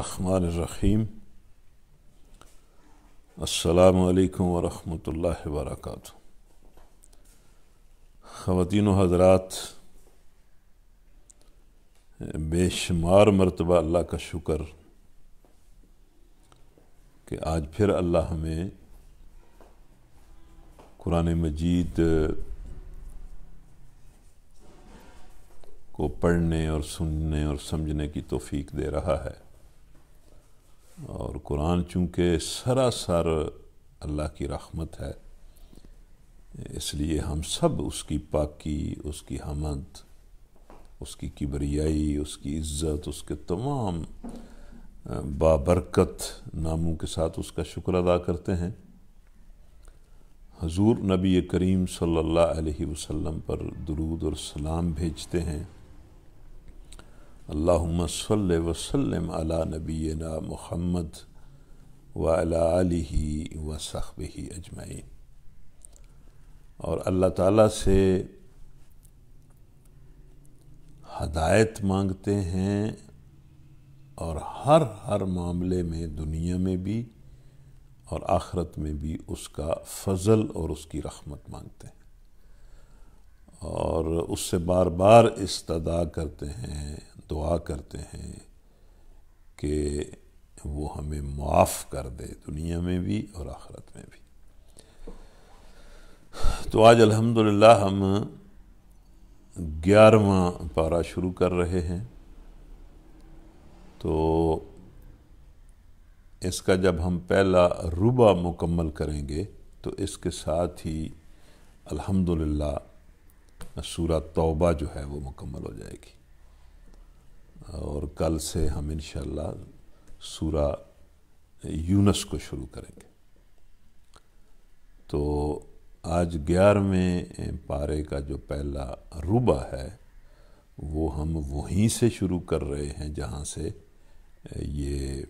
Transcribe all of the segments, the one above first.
बसमीम अल्लाम वरहमल वर्क ख़वान हजरात बेशुमार मरतबा अल्लाह का शुक्र कि आज फिर अल्लाह हमें कुरान मजीद को पढ़ने और सुनने और समझने की तोफ़ी दे रहा है और कुरान चूँकि सरासर अल्लाह की रहमत है इसलिए हम सब उसकी पाकी उसकी हमद उसकी किबरियाई उसकी इज़्ज़त उसके तमाम बाबरकत नामों के साथ उसका शुक्र अदा करते हैं हजूर नबी करीम सल्लल्लाहु अलैहि वसल्लम पर दरूद और सलाम भेजते हैं अल्लाहुम्मसल वसलम अला नबीना मोहम्मद वाली वसहब ही अजमाइन और अल्लाह ताला से हदायत मांगते हैं और हर हर मामले में दुनिया में भी और आखरत में भी उसका फजल और उसकी रहमत मांगते हैं और उससे बार बार इस्तदा करते हैं दुआ करते हैं कि वो हमें माफ़ कर दे दुनिया में भी और आखरत में भी तो आज अल्हम्दुलिल्लाह हम ग्यारहवा पारा शुरू कर रहे हैं तो इसका जब हम पहला रुबा मुकम्मल करेंगे तो इसके साथ ही अल्हम्दुलिल्लाह सूर तौबा जो है वो मुकम्मल हो जाएगी और कल से हम इन शूरा यूनस को शुरू करेंगे तो आज ग्यारहवें पारे का जो पहला रूबा है वो हम वहीं से शुरू कर रहे हैं जहाँ से ये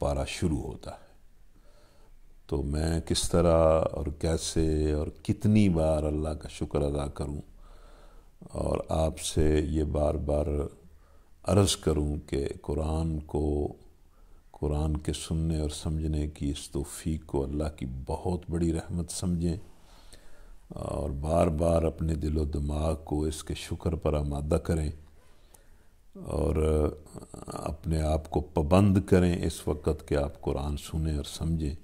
पारा शुरू होता है तो मैं किस तरह और कैसे और कितनी बार अल्लाह का शुक्र अदा करूं और आपसे ये बार बार अर्ज़ करूं कि कुरान को कुरान के सुनने और समझने की इस तोफ़ी को अल्लाह की बहुत बड़ी रहमत समझें और बार बार अपने दिलो दिमाग को इसके शुक्र पर आमादा करें और अपने आप को पाबंद करें इस वक्त कि आप कुरान सुने और समझें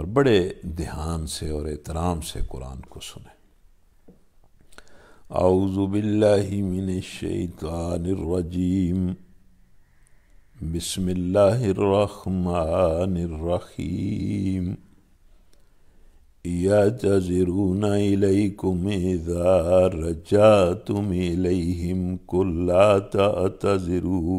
और बड़े ध्यान से और एहतराम से कुरान को सुने आउजुबिल्लाजीम बिस्मिल्लाहिर्रहमानिर्रहीम या जजरून इलैकुम इज़ा रजातुम इलैहिम कुल्ला तजरू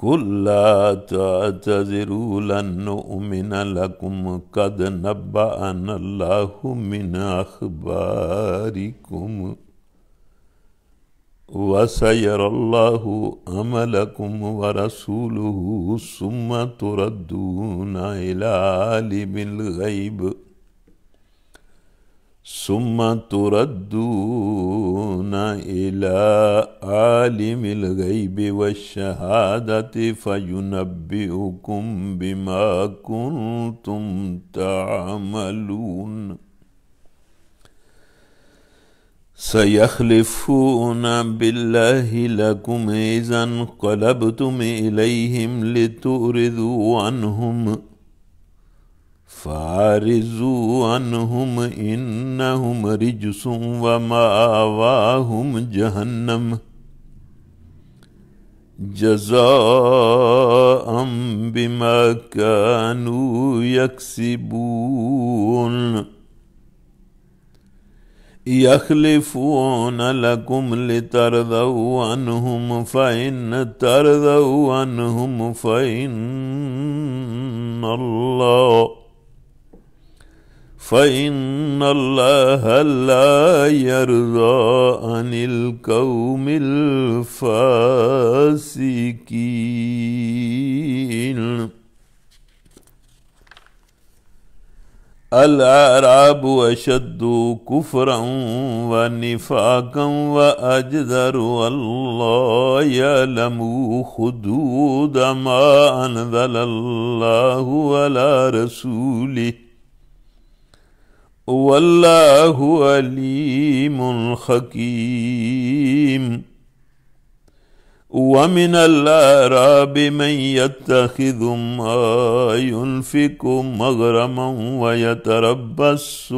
قل لا تعتذروا لن نؤمن لكم قد نبأنا الله من أخباركم وسيرى الله أملكم ورسوله ثم تردون إلى عالم الغيب ۖ ثم تردون إلى عالم الغيب والشهادة فينبئكم بما كنتم تعملون سيخلفون بالله لكم إذا انقلبتم إليهم لتؤرذوا عنهم ۖ فارزوا عنهم إنهم رجس ومأواهم جهنم جزاء بما كانوا يكسبون يخلفون لكم لترضوا عنهم فإن ترضوا عنهم فإن الله فإن الله لا يرضى عن القوم الفاسقين الأعراب أشد كفرا ونفاقا وأجدر والله يعلم حدود ما أنزل الله على رسوله والله عليم حكيم ومن الأعراب من يتخذ ما ينفق مغرما ويتربص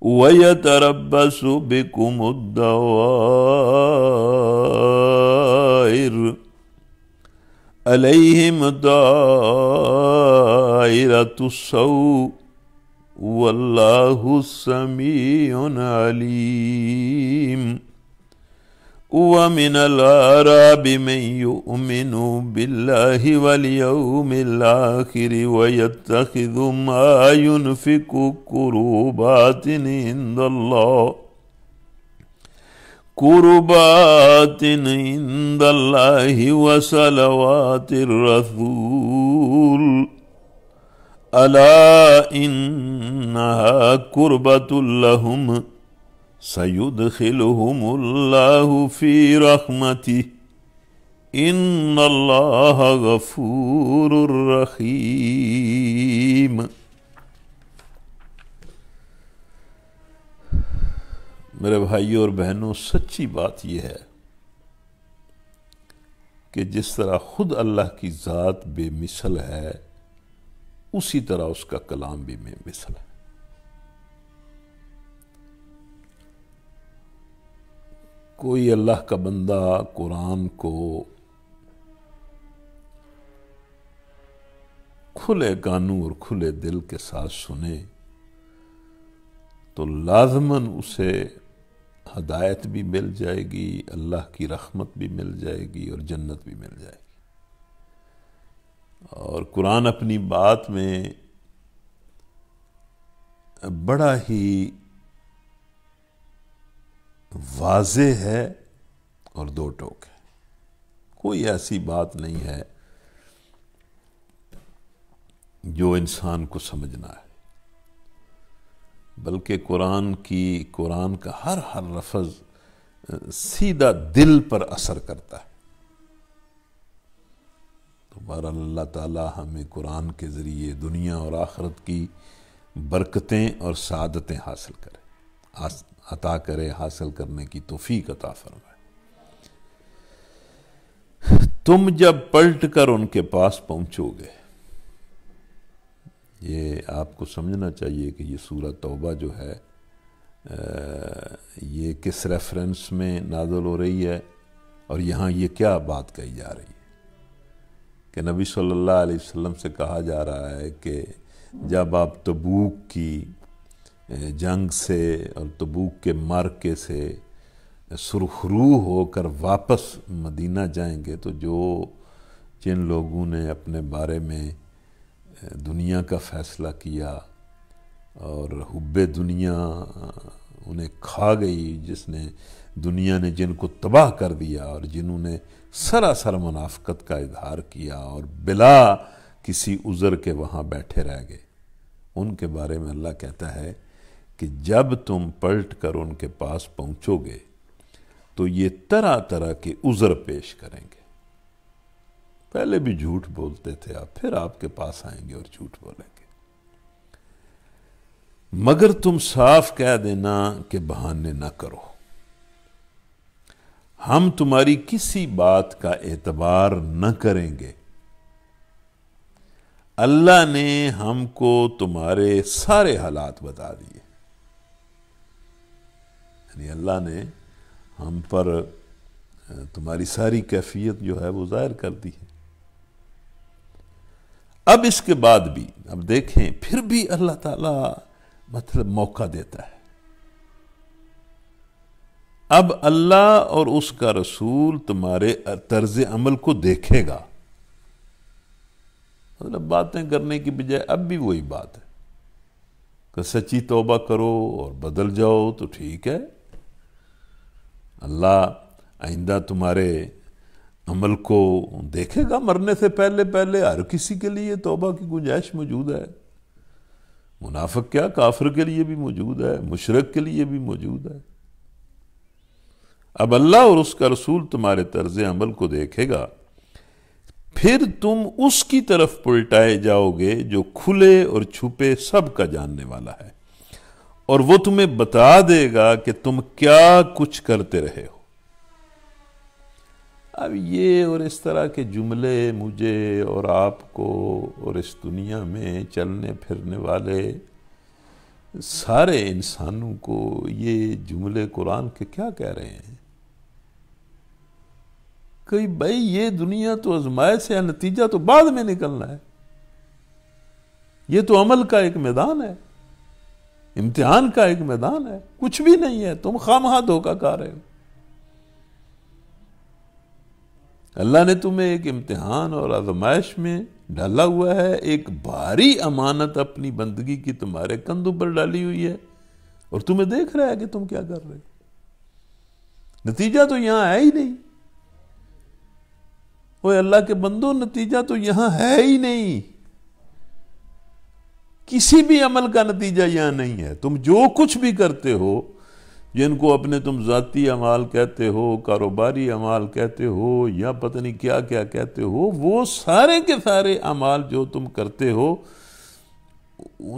ويتربص بكم الدوائر عليهم دائرة السوء والله السميع عليم ومن الأعراب من يؤمن بالله واليوم الآخر ويتخذ ما ينفق قربات عند الله قربات عند الله وصلوات الرسول ألا إنها كربة لهم سيدخلهم الله في رحمته إن الله غفور رحيم मेरे اور और سچی بات یہ ہے کہ جس طرح خود اللہ کی ذات بے مثل ہے उसी तरह उसका कलाम भी में मिसल है कोई अल्लाह का बंदा कुरान को खुले कानू और खुले दिल के साथ सुने तो लाजमन उसे हदायत भी मिल जाएगी अल्लाह की रहमत भी मिल जाएगी और जन्नत भी मिल जाएगी और कुरान अपनी बात में बड़ा ही वाज है और दो टोक है कोई ऐसी बात नहीं है जो इंसान को समझना है बल्कि कुरान की कुरान का हर हर लफज सीधा दिल पर असर करता है तो बहर अल्लाह ताली हमें कुरान के ज़रिए दुनिया और आखरत की बरकतें और सदतें हासिल करें अता करे हासिल करने की तोफ़ी अता फरमाए तुम जब पलट कर उनके पास पहुँचोगे ये आपको समझना चाहिए कि ये सूरत तौबा जो है आ, ये किस रेफरेंस में नाजल हो रही है और यहाँ ये क्या बात कही जा रही है कि नबी सल्लल्लाहु अलैहि वसल्लम से कहा जा रहा है कि जब आप तबूक की जंग से और तबूक के मार्के से सुरखरू होकर वापस मदीना जाएंगे तो जो जिन लोगों ने अपने बारे में दुनिया का फ़ैसला किया और हुब दुनिया उन्हें खा गई जिसने दुनिया ने जिनको तबाह कर दिया और जिन्होंने सरासर मुनाफ्त का इजहार किया और बिला किसी उज़र के वहाँ बैठे रह गए उनके बारे में अल्लाह कहता है कि जब तुम पलट कर उनके पास पहुँचोगे तो ये तरह तरह के उज़र पेश करेंगे पहले भी झूठ बोलते थे आप फिर आपके पास आएंगे और झूठ बोलेंगे मगर तुम साफ कह देना कि बहाने ना करो हम तुम्हारी किसी बात का एतबार न करेंगे अल्लाह ने हमको तुम्हारे सारे हालात बता दिए यानी अल्लाह ने हम पर तुम्हारी सारी कैफियत जो है वो जाहिर कर दी है अब इसके बाद भी अब देखें फिर भी अल्लाह ताला मतलब मौका देता है अब अल्लाह और उसका रसूल तुम्हारे तर्ज अमल को देखेगा मतलब बातें करने की बजाय अब भी वही बात है कि सच्ची तोबा करो और बदल जाओ तो ठीक है अल्लाह आइंदा तुम्हारे अमल को देखेगा मरने से पहले पहले हर किसी के लिए तोबा की गुंजाइश मौजूद है मुनाफक क्या काफिर के लिए भी मौजूद है मुशरक के लिए भी मौजूद है अब अल्लाह और उसका रसूल तुम्हारे तर्ज अमल को देखेगा फिर तुम उसकी तरफ पलटाए जाओगे जो खुले और छुपे सब का जानने वाला है और वो तुम्हें बता देगा कि तुम क्या कुछ करते रहे हो अब ये और इस तरह के जुमले मुझे और आपको और इस दुनिया में चलने फिरने वाले सारे इंसानों को ये जुमले कुरान के क्या कह रहे हैं कि भाई ये दुनिया तो आजमाइश है नतीजा तो बाद में निकलना है ये तो अमल का एक मैदान है इम्तिहान का एक मैदान है कुछ भी नहीं है तुम खाम हाथ धोखा खा रहे हो अल्लाह ने तुम्हें एक इम्तिहान और आजमाइश में डाला हुआ है एक भारी अमानत अपनी बंदगी की तुम्हारे कंधों पर डाली हुई है और तुम्हें देख रहा है कि तुम क्या कर रहे हो नतीजा तो यहां है ही नहीं वो अल्लाह के बंदो नतीजा तो यहां है ही नहीं किसी भी अमल का नतीजा यहां नहीं है तुम जो कुछ भी करते हो जिनको अपने तुम ज़ाती अमाल कहते हो कारोबारी अमाल कहते हो या पता नहीं क्या क्या कहते हो वो सारे के सारे अमाल जो तुम करते हो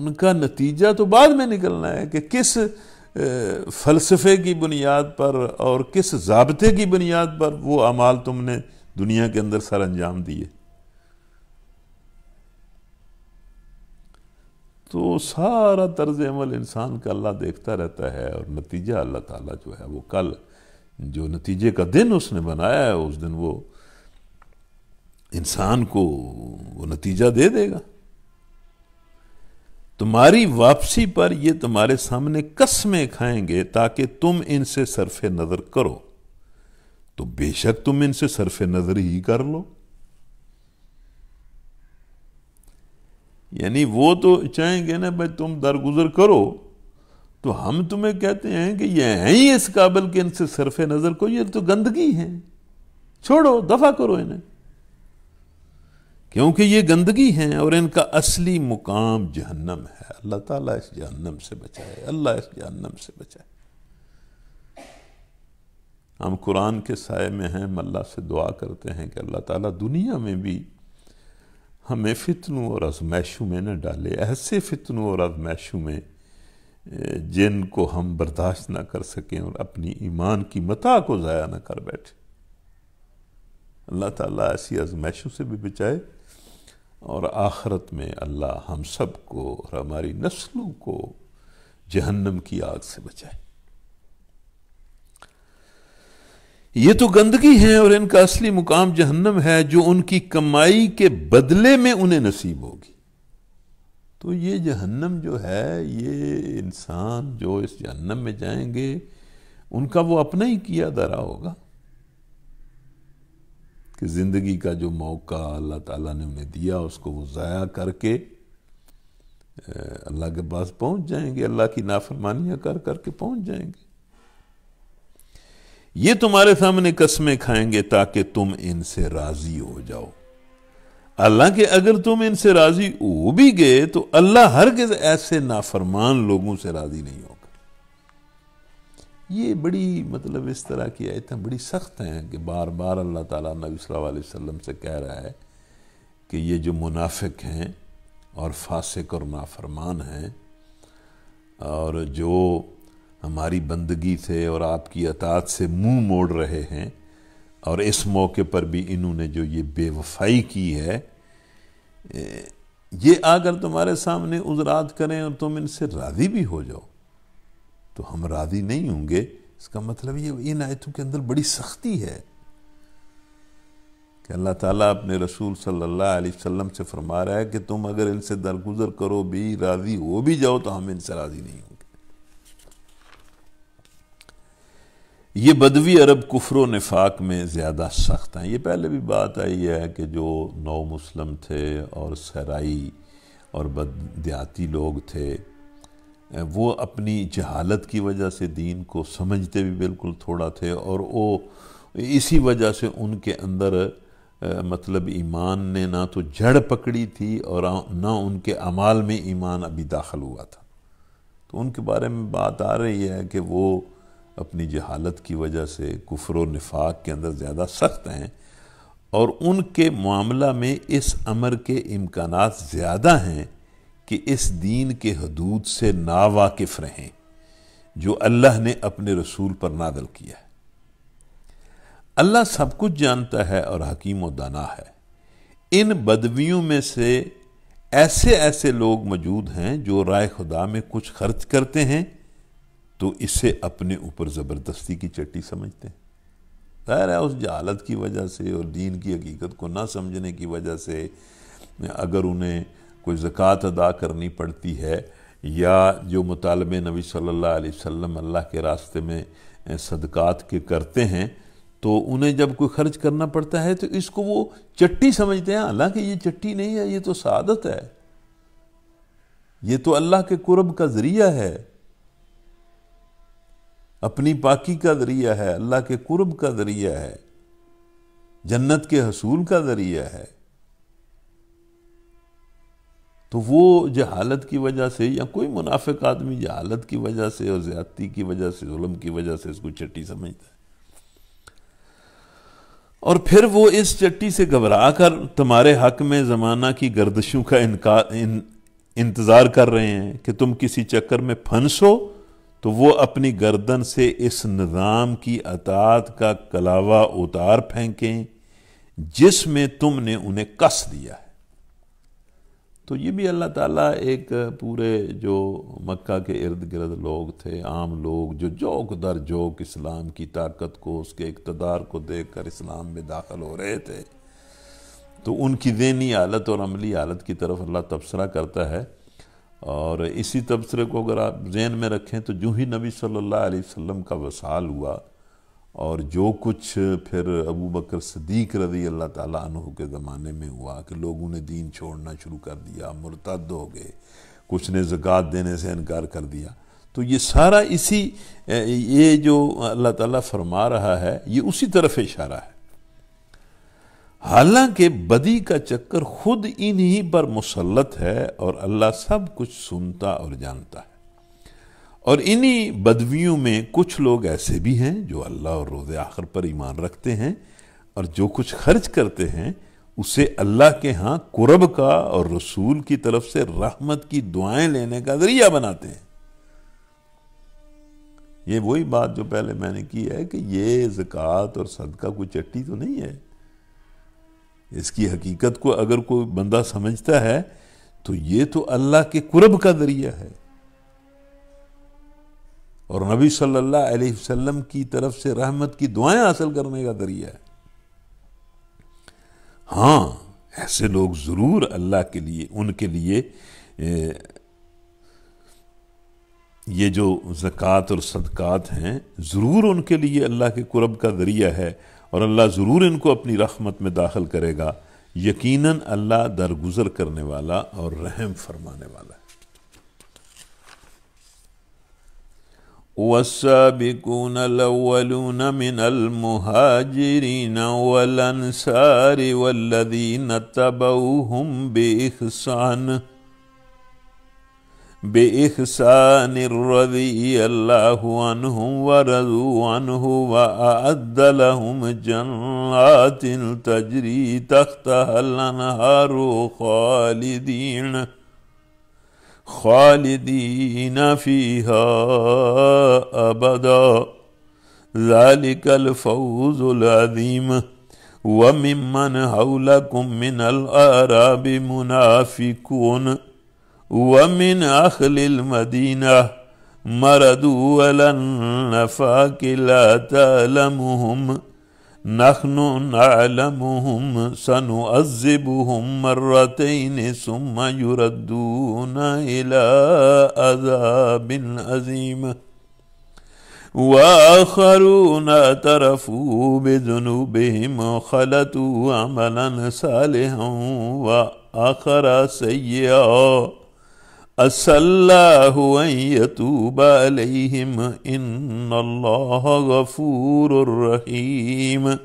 उनका नतीजा तो बाद में निकलना है कि किस फ़लसफ़े की बुनियाद पर और किस जबते की बुनियाद पर वो अमाल तुमने दुनिया के अंदर सर अंजाम दिए तो सारा तर्ज अमल इंसान का अल्लाह देखता रहता है और नतीजा अल्लाह ताला जो है वो कल जो नतीजे का दिन उसने बनाया है उस दिन वो इंसान को वो नतीजा दे देगा तुम्हारी वापसी पर ये तुम्हारे सामने कस्में खाएंगे ताकि तुम इनसे सरफे नज़र करो तो बेशक तुम इनसे सरफ नजर ही कर लो यानी वो तो चाहेंगे ना भाई तुम दरगुजर करो तो हम तुम्हें कहते हैं कि ये है ही इस काबिल के इनसे सरफ नजर को ये तो गंदगी है छोड़ो दफा करो इन्हें क्योंकि ये गंदगी हैं और इनका असली मुकाम जहन्नम है अल्लाह ताला इस जहन्नम से बचाए अल्लाह इस जहन्नम से बचाए हम कुरान के साय में हैं हम अल्लाह से दुआ करते हैं कि अल्लाह ताला दुनिया में भी हमें फितनों और आजमाइशों में न डाले ऐसे फितनों और आजमाइशों में जिनको हम बर्दाश्त ना कर सकें और अपनी ईमान की मता को ज़ाया ना कर बैठे अल्लाह ताला ऐसी आजमाइशों से भी बचाए और आखरत में अल्लाह हम सब को और हमारी नस्लों को जहन्नम की आग से बचाए ये तो गंदगी है और इनका असली मुकाम जहन्नम है जो उनकी कमाई के बदले में उन्हें नसीब होगी तो ये जहन्नम जो है ये इंसान जो इस जहन्नम में जाएंगे उनका वो अपना ही किया दरा होगा कि ज़िंदगी का जो मौका अल्लाह ताला ने उन्हें दिया उसको वो ज़ाया करके अल्लाह के पास पहुंच जाएंगे अल्लाह की नाफरमानियाँ कर करके पहुंच जाएंगे ये तुम्हारे सामने कस्में खाएंगे ताकि तुम इनसे राजी हो जाओ अल्लाह के अगर तुम इनसे राजी हो भी गए तो अल्लाह हर किस ऐसे नाफरमान लोगों से राजी नहीं होगा ये बड़ी मतलब इस तरह की आयतें बड़ी सख्त हैं कि बार बार अल्लाह ताला नबी सल्लल्लाहु वसल्लम से कह रहा है कि ये जो मुनाफिक हैं और फासिक और नाफरमान हैं और जो हमारी बंदगी से और आपकी अतात से मुंह मोड़ रहे हैं और इस मौके पर भी इन्होंने जो ये बेवफाई की है ये आकर तुम्हारे सामने उजरात करें और तुम इनसे राज़ी भी हो जाओ तो हम राज़ी नहीं होंगे इसका मतलब ये इन आयतों के अंदर बड़ी सख्ती है कि अल्लाह ताला अपने रसूल सल्लल्लाहु अलैहि वसल्लम से फरमा रहा है कि तुम अगर इनसे दरगुजर करो भी राज़ी हो भी जाओ तो हम इनसे राज़ी नहीं होंगे ये बदवी अरब कुफर नफाक में ज़्यादा सख्त हैं ये पहले भी बात आई है कि जो नौ मुस्लिम थे और सराई और बद लोग थे वो अपनी जहालत की वजह से दीन को समझते भी बिल्कुल थोड़ा थे और वो इसी वजह से उनके अंदर मतलब ईमान ने ना तो जड़ पकड़ी थी और ना उनके अमाल में ईमान अभी दाखिल हुआ था तो उनके बारे में बात आ रही है कि वो अपनी जहालत की वजह से कुफर नफाक के अंदर ज़्यादा सख्त हैं और उनके मामला में इस अमर के इम्कान ज़्यादा हैं कि इस दीन के हदूद से नावाकिफ़ रहें जो अल्लाह ने अपने रसूल पर नादल किया है अल्लाह सब कुछ जानता है और हकीम व दाना है इन बदवियों में से ऐसे ऐसे लोग मौजूद हैं जो राय खुदा में कुछ खर्च करते हैं तो इसे अपने ऊपर ज़बरदस्ती की चट्टी समझते हैं ज़ाहिर है उस जालत की वजह से और दीन की हकीकत को ना समझने की वजह से अगर उन्हें कोई ज़क़़त अदा करनी पड़ती है या जो मुतालब नबी सल्ला वसम अल्लाह के रास्ते में सदक़ात के करते हैं तो उन्हें जब कोई ख़र्च करना पड़ता है तो इसको वो चट्टी समझते हैं हालांकि ये चट्टी नहीं है ये तो सादत है ये तो अल्लाह के कुरब का ज़रिया है अपनी पाकी का ज़रिया है अल्लाह के कुर्ब का ज़रिया है जन्नत के हसूल का ज़रिया है तो वो जहालत की वजह से या कोई मुनाफिक आदमी जहालत की वजह से और ज़्यादती की वजह से जुल्म की वजह से इसको चट्टी समझता है और फिर वो इस चट्टी से घबरा कर तुम्हारे हक में ज़माना की गर्दिशों का इनकार इन, इंतज़ार कर रहे हैं कि तुम किसी चक्कर में फंसो तो वो अपनी गर्दन से इस निज़ाम की अतात का कलावा उतार फेंकें जिसमें तुमने उन्हें कस दिया है तो ये भी अल्लाह ताला एक पूरे जो मक्का के इर्द गिर्द लोग थे आम लोग जो जोक दर जोक इस्लाम की ताकत को उसके इकतदार को देख कर इस्लाम में दाखिल हो रहे थे तो उनकी देनी हालत और अमली हालत की तरफ अल्लाह तबसरा करता है और इसी तबसरे को अगर आप जहन में रखें तो जूँ ही नबी सल्लल्लाहु अलैहि वसल्लम का वसाल हुआ और जो कुछ फिर अबू बकर सदीक रजी अल्लाह तु के ज़माने में हुआ कि लोगों ने दीन छोड़ना शुरू कर दिया मुरतद हो गए कुछ ने ज़क़़त देने से इनकार कर दिया तो ये सारा इसी ये जो अल्लाह ताला फरमा रहा है ये उसी तरफ इशारा है हालांकि बदी का चक्कर खुद इन्हीं पर मुसलत है और अल्लाह सब कुछ सुनता और जानता है और इन्हीं बदवियों में कुछ लोग ऐसे भी हैं जो अल्लाह और रोज़ आखिर पर ईमान रखते हैं और जो कुछ खर्च करते हैं उसे अल्लाह के यहाँ कुरब का और रसूल की तरफ से रहमत की दुआएं लेने का जरिया बनाते हैं ये वही बात जो पहले मैंने की है कि ये ज़क़ात और सदका कोई चट्टी तो नहीं है इसकी हकीकत को अगर कोई बंदा समझता है तो ये तो अल्लाह के कुरब का जरिया है और नबी सल्लल्लाहु अलैहि वसल्लम की तरफ से रहमत की दुआएं हासिल करने का जरिया है हाँ ऐसे लोग ज़रूर अल्लाह के लिए उनके लिए ए, ये जो जक़ात और सदक़ात हैं ज़रूर उनके लिए अल्लाह के कुरब का ज़रिया है और अल्लाह ज़रूर इनको अपनी रहमत में दाखिल करेगा यकीनन अल्लाह दरगुजर करने वाला और रहम फरमाने वाला والسابقون الأولون من المهاجرين والأنصار والذين تبعوهم بإحسان بإحسان رضي الله عنهم ورضوا عنه وأعد لهم جنات تجري تحتها الأنهار خالدين خالدين فيها أبدا ذلك الفوز العظيم وممن حولكم من الأعراب منافقون ومن أهل المدينة مردوا ولن النفاق لا تعلمهم نحن نعلمهم سنعذبهم مرتين ثم يردون إلى عذاب عظيم وآخرون اعترفوا بذنوبهم وخلطوا عملا صالحا وآخر سيئا عسى الله أن يتوب عليهم إن الله غفور رحيم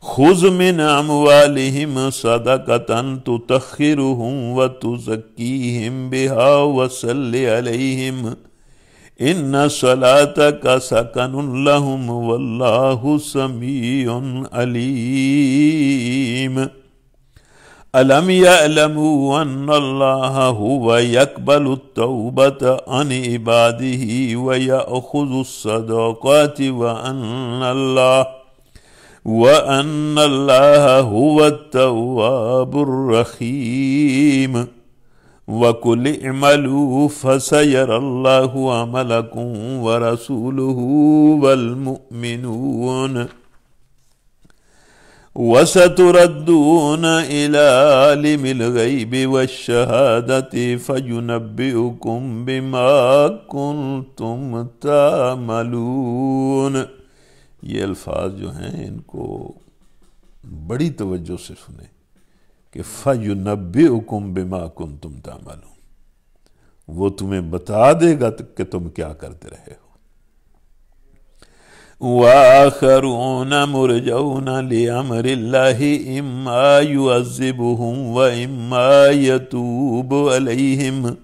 خذ من أموالهم صدقة تطهرهم وتزكيهم بها وصل عليهم إن صلاتك سكن لهم والله سميع عليم ألم يعلموا أن الله هو يقبل التوبة عن عباده ويأخذ الصدقات وأن الله وأن الله هو التواب الرحيم وكل اعملوا فسيرى الله عملكم ورسوله والمؤمنون वसतुरद्दून इलालिमिल गैब वशहादति फयुनब्बिउकुम बिमा कुंतुम तामलून ये अल्फाज जो हैं इनको बड़ी तवज्जो से सुने कि फयुनब्बिउकुम बिमा कुंतुम तामलून वो तुम्हें बता देगा कि तुम क्या करते रहे हो وآخرون مرجون لأمر الله إما يعذبهم وإما يتوب عليهم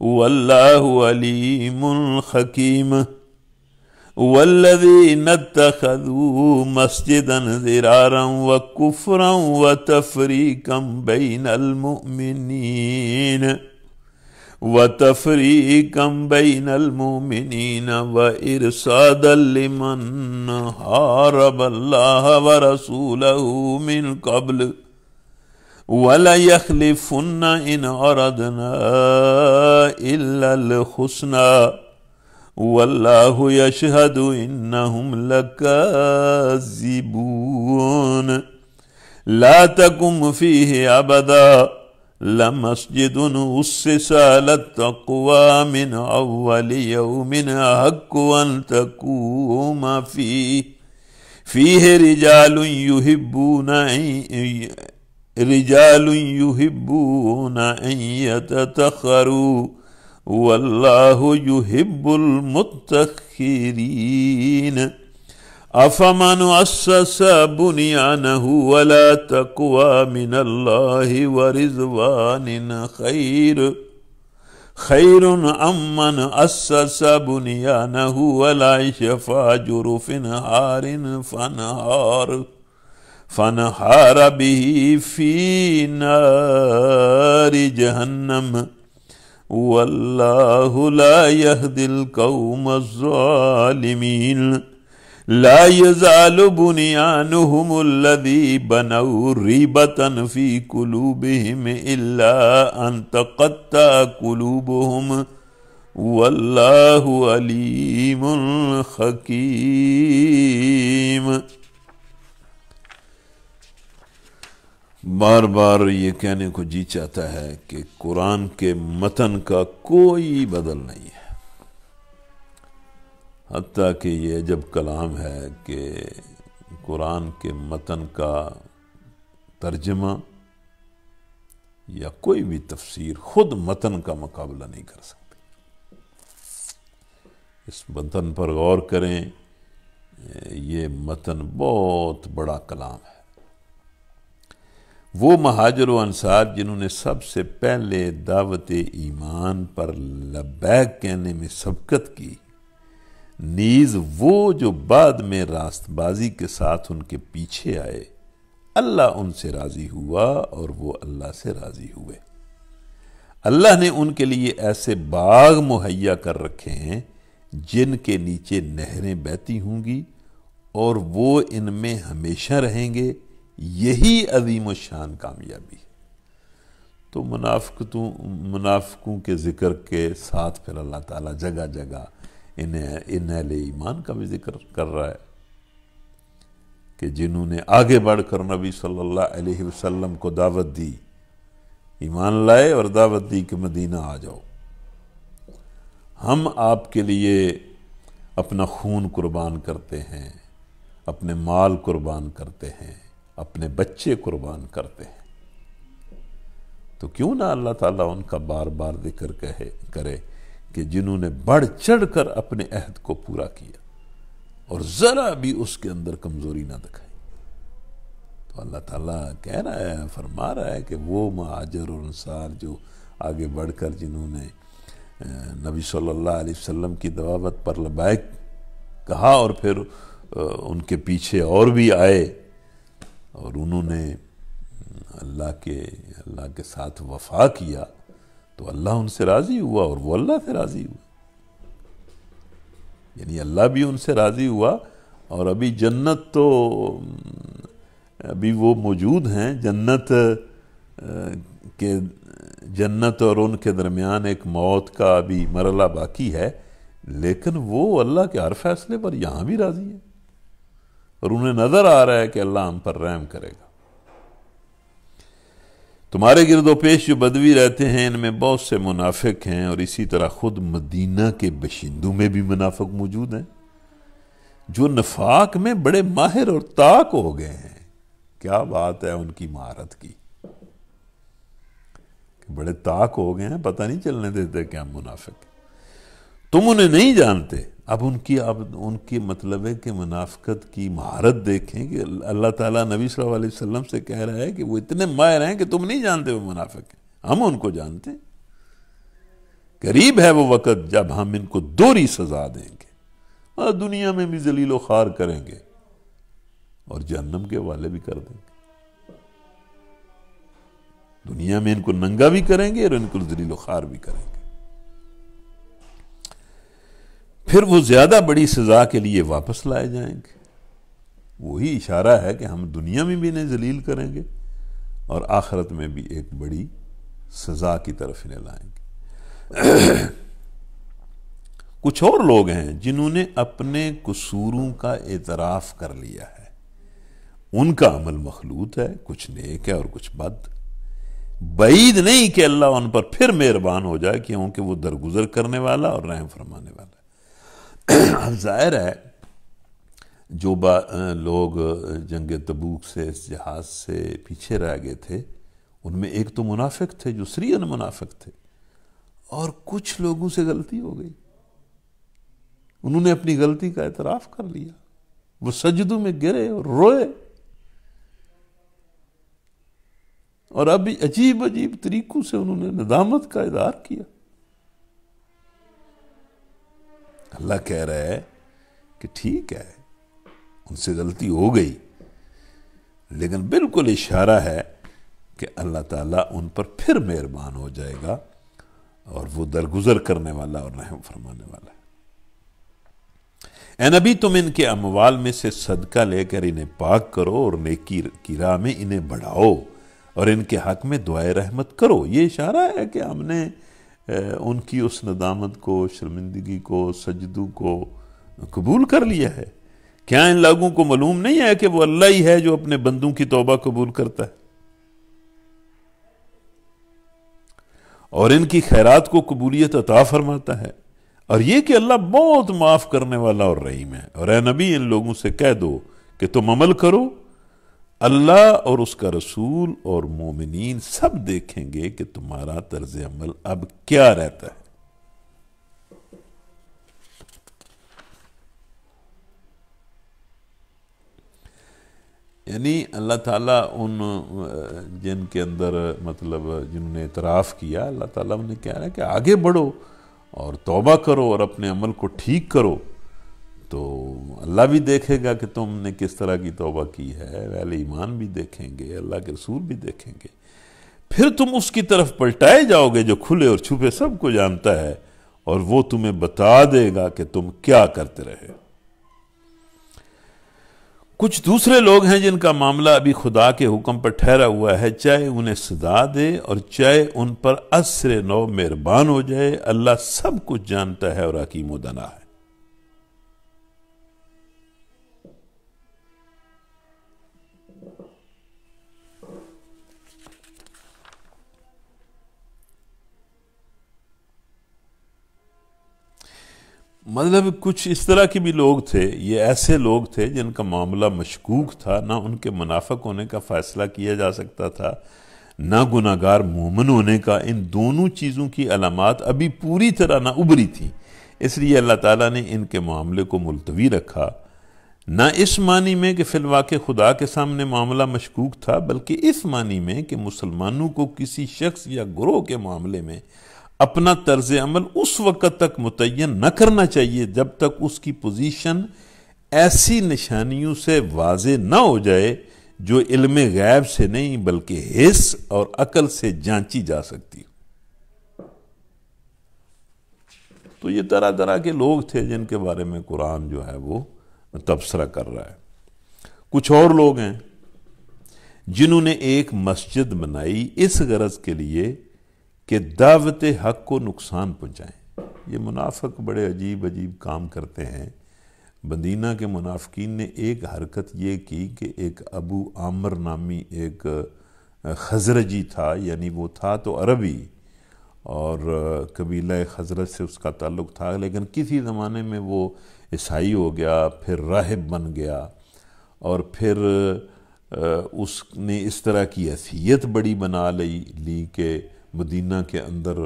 والله عليم حكيم والذين اتخذوا مسجدا ذرارا وكفرا وتفريقا بين المؤمنين وتفريقا بين المؤمنين وإرصادا لمن حارب الله ورسوله من قبل ولا يخلفن إن أردنا إلا الحسنى والله يشهد إنهم لكاذبون لا تقم فيه أبداً لمسجد أسس على التقوى من أول يوم أحق أن تقوم فيه فيه رجال يحبون رجال يحبون أن يتتخروا والله يحب المتخرين أفمن أسس بنيانه ولا تقوى من الله ورضوان خير خير أم من أسس بنيانه ولا شفا جرف نهار فانهار فانهار به في نار جهنم والله لا يهدي القوم الظالمين लाजालबुनियानदी बनऊ रिबतन फी कुलूबहिम इल्ला अंतकत्ता कुलूबहुम वल्लाहु हकीम बार बार ये कहने को जी चाहता है कि कुरान के मतन का कोई बदल नहीं है हती कि ये जब कलाम है कि कुरान के मतन का तर्जमा या कोई भी तफसीर खुद मतन का मुकाबला नहीं कर सकती इस मतन पर गौर करें ये मतन बहुत बड़ा कलाम है वो महाजर अनसार जिन्होंने सबसे पहले दावत ईमान पर लबैक कहने में सबकत की नीज वो जो बाद में रास्तबाजी के साथ उनके पीछे आए अल्लाह उनसे राज़ी हुआ और वो अल्लाह से राज़ी हुए अल्लाह ने उनके लिए ऐसे बाग मुहैया कर रखे हैं जिनके नीचे नहरें बहती होंगी और वो इनमें हमेशा रहेंगे यही अजीम शान कामयाबी है तो मुनाफतों मुनाफकों के ज़िक्र के साथ फिर अल्लाह ताला जगह जगह इन इन ईमान का भी जिक्र कर रहा है कि जिन्होंने आगे बढ़कर नबी सल्लल्लाहु वसल्लम को दावत दी ईमान लाए और दावत दी कि मदीना आ जाओ हम आपके लिए अपना खून कुर्बान करते हैं अपने माल कुर्बान करते हैं अपने बच्चे कुर्बान करते हैं तो क्यों ना अल्लाह ताला उनका बार बार जिक्र कहे करे कि जिन्होंने बढ़ चढ़ कर अपने अहद को पूरा किया और ज़रा भी उसके अंदर कमज़ोरी ना दिखाई तो अल्लाह ताला कह रहा है फरमा रहा है कि वो महाजर और अनसार जो आगे बढ़कर जिन्होंने नबी सल्लल्लाहु अलैहि वसल्लम की दवावत पर लबैक कहा और फिर उनके पीछे और भी आए और उन्होंने अल्लाह के अल्लाह के साथ वफा किया तो अल्लाह उनसे राज़ी हुआ और वो अल्लाह से राज़ी हुआ यानी अल्लाह भी उनसे राज़ी हुआ और अभी जन्नत तो अभी वो मौजूद हैं जन्नत के जन्नत और उनके दरमियान एक मौत का अभी मरला बाकी है लेकिन वो अल्लाह के हर फैसले पर यहाँ भी राज़ी है और उन्हें नज़र आ रहा है कि अल्लाह हम पर रहम करेगा तुम्हारे गिरदोपेश जो बदवी रहते हैं इनमें बहुत से मुनाफिक हैं और इसी तरह खुद मदीना के बशिंदू में भी मुनाफिक मौजूद हैं जो नफाक में बड़े माहिर और ताक हो गए हैं क्या बात है उनकी महारत की बड़े ताक हो गए हैं पता नहीं चलने देते क्या मुनाफिक तुम उन्हें नहीं जानते अब उनकी अब उनकी मतलब है कि मुनाफ़त की महारत देखें कि अल्लाह ताला नबी सल्लल्लाहु अलैहि वसल्लम से कह रहा है कि वो इतने मायर हैं कि तुम नहीं जानते वो मुनाफिक हैं हम उनको जानते हैं करीब है वो वक़्त जब हम इनको दोरी सजा देंगे और दुनिया में भी जलील खार करेंगे और जहन्नम के वाले भी कर देंगे दुनिया में इनको नंगा भी करेंगे और इनको जलील खार भी करेंगे फिर वो ज़्यादा बड़ी सज़ा के लिए वापस लाए जाएंगे वही इशारा है कि हम दुनिया में भी इन्हें जलील करेंगे और आखरत में भी एक बड़ी सज़ा की तरफ इन्हें लाएंगे कुछ और लोग हैं जिन्होंने अपने कसूरों का एतराफ़ कर लिया है उनका अमल मखलूत है कुछ नेक है और कुछ बद बीद नहीं कि अल्लाह उन पर फिर मेहरबान हो जाए क्योंकि वो दरगुजर करने वाला और रहम फरमाने वाला अब ज़ाहिर है जो बा लोग जंग तबूक से इस जहाज से पीछे रह गए थे उनमें एक तो मुनाफिक थे जो सरियन मुनाफिक थे और कुछ लोगों से गलती हो गई उन्होंने अपनी गलती का एतराफ़ कर लिया वो सजदों में गिरे और रोए और अभी अजीब अजीब तरीक़ों से उन्होंने नदामत का इजहार किया अल्लाह कह रहा है कि ठीक है उनसे गलती हो गई लेकिन बिल्कुल इशारा है कि अल्लाह ताला उन पर फिर मेहरबान हो जाएगा और वो दरगुजर करने वाला और रहम फरमाने वाला है नबी तुम इनके अमवाल में से सदका लेकर इन्हें पाक करो और नेकी की राह में इन्हें बढ़ाओ और इनके हक में दुआए रहमत करो ये इशारा है कि हमने उनकी उस नदामत को शर्मिंदगी को सजदू को कबूल कर लिया है क्या इन लोगों को मालूम नहीं है कि वो अल्लाह ही है जो अपने बंदों की तोबा कबूल करता है और इनकी खैरात को कबूलियत अता फरमाता है और ये कि अल्लाह बहुत माफ़ करने वाला और रहीम है और ए नबी इन लोगों से कह दो कि तुम अमल करो अल्लाह और उसका रसूल और मोमिन सब देखेंगे कि तुम्हारा तर्ज अमल अब क्या रहता है यानी अल्लाह ताला उन जिनके अंदर मतलब जिन्होंने इतराफ़ किया अल्लाह ताला उन्हें कह रहा है कि आगे बढ़ो और तौबा करो और अपने अमल को ठीक करो तो अल्लाह भी देखेगा कि तुमने किस तरह की तोबा की है अहल ईमान भी देखेंगे अल्लाह के रसूल भी देखेंगे फिर तुम उसकी तरफ पलटाए जाओगे जो खुले और छुपे सबको जानता है और वो तुम्हें बता देगा कि तुम क्या करते रहे कुछ दूसरे लोग हैं जिनका मामला अभी खुदा के हुक्म पर ठहरा हुआ है चाहे उन्हें सदा दे और चाहे उन पर असर नौ मेहरबान हो जाए अल्लाह सब कुछ जानता है और हकीम दाना है मतलब कुछ इस तरह के भी लोग थे ये ऐसे लोग थे जिनका मामला मशकूक था ना उनके मुनाफक होने का फ़ैसला किया जा सकता था ना गुनागार मोमन होने का इन दोनों चीज़ों की अलामत अभी पूरी तरह ना उभरी थी इसलिए अल्लाह ताला ने इनके मामले को मुलतवी रखा ना इस मानी में कि फिलवा के खुदा के सामने मामला मशकूक था बल्कि इस मानी में कि मुसलमानों को किसी शख्स या ग्रोह के मामले में अपना तर्ज अमल उस वक़्त तक मुतन न करना चाहिए जब तक उसकी पोजीशन ऐसी निशानियों से वाज ना हो जाए जो इल्म गैब से नहीं बल्कि हिस्स और अकल से जांची जा सकती तो ये तरह तरह के लोग थे जिनके बारे में कुरान जो है वो तबसरा कर रहा है कुछ और लोग हैं जिन्होंने एक मस्जिद बनाई इस गरज के लिए कि दावत हक को नुकसान पहुँचाएँ ये मुनाफक बड़े अजीब अजीब काम करते हैं बंदीना के मुनाफकिन ने एक हरकत ये की कि एक अबू आमर नामी एक खजरजी था यानी वो था तो अरबी और कबीला खजरत से उसका ताल्लुक़ था लेकिन किसी ज़माने में वो ईसाई हो गया फिर राहब बन गया और फिर उसने इस तरह की असीयत बड़ी बना ली ली कि मदीना के अंदर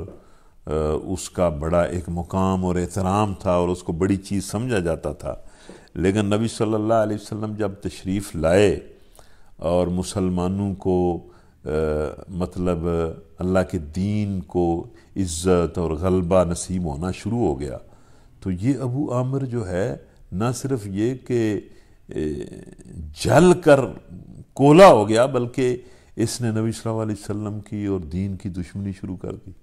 उसका बड़ा एक मुकाम और एहतराम था और उसको बड़ी चीज़ समझा जाता था लेकिन नबी सल्लल्लाहु अलैहि वसल्लम जब तशरीफ़ लाए और मुसलमानों को आ, मतलब अल्लाह के दीन को इज़्ज़त और गलबा नसीब होना शुरू हो गया तो ये अबू आमिर जो है ना सिर्फ ये कि जल कर कोला हो गया बल्कि इसने नबी वसल्लम की और दीन की दुश्मनी शुरू कर दी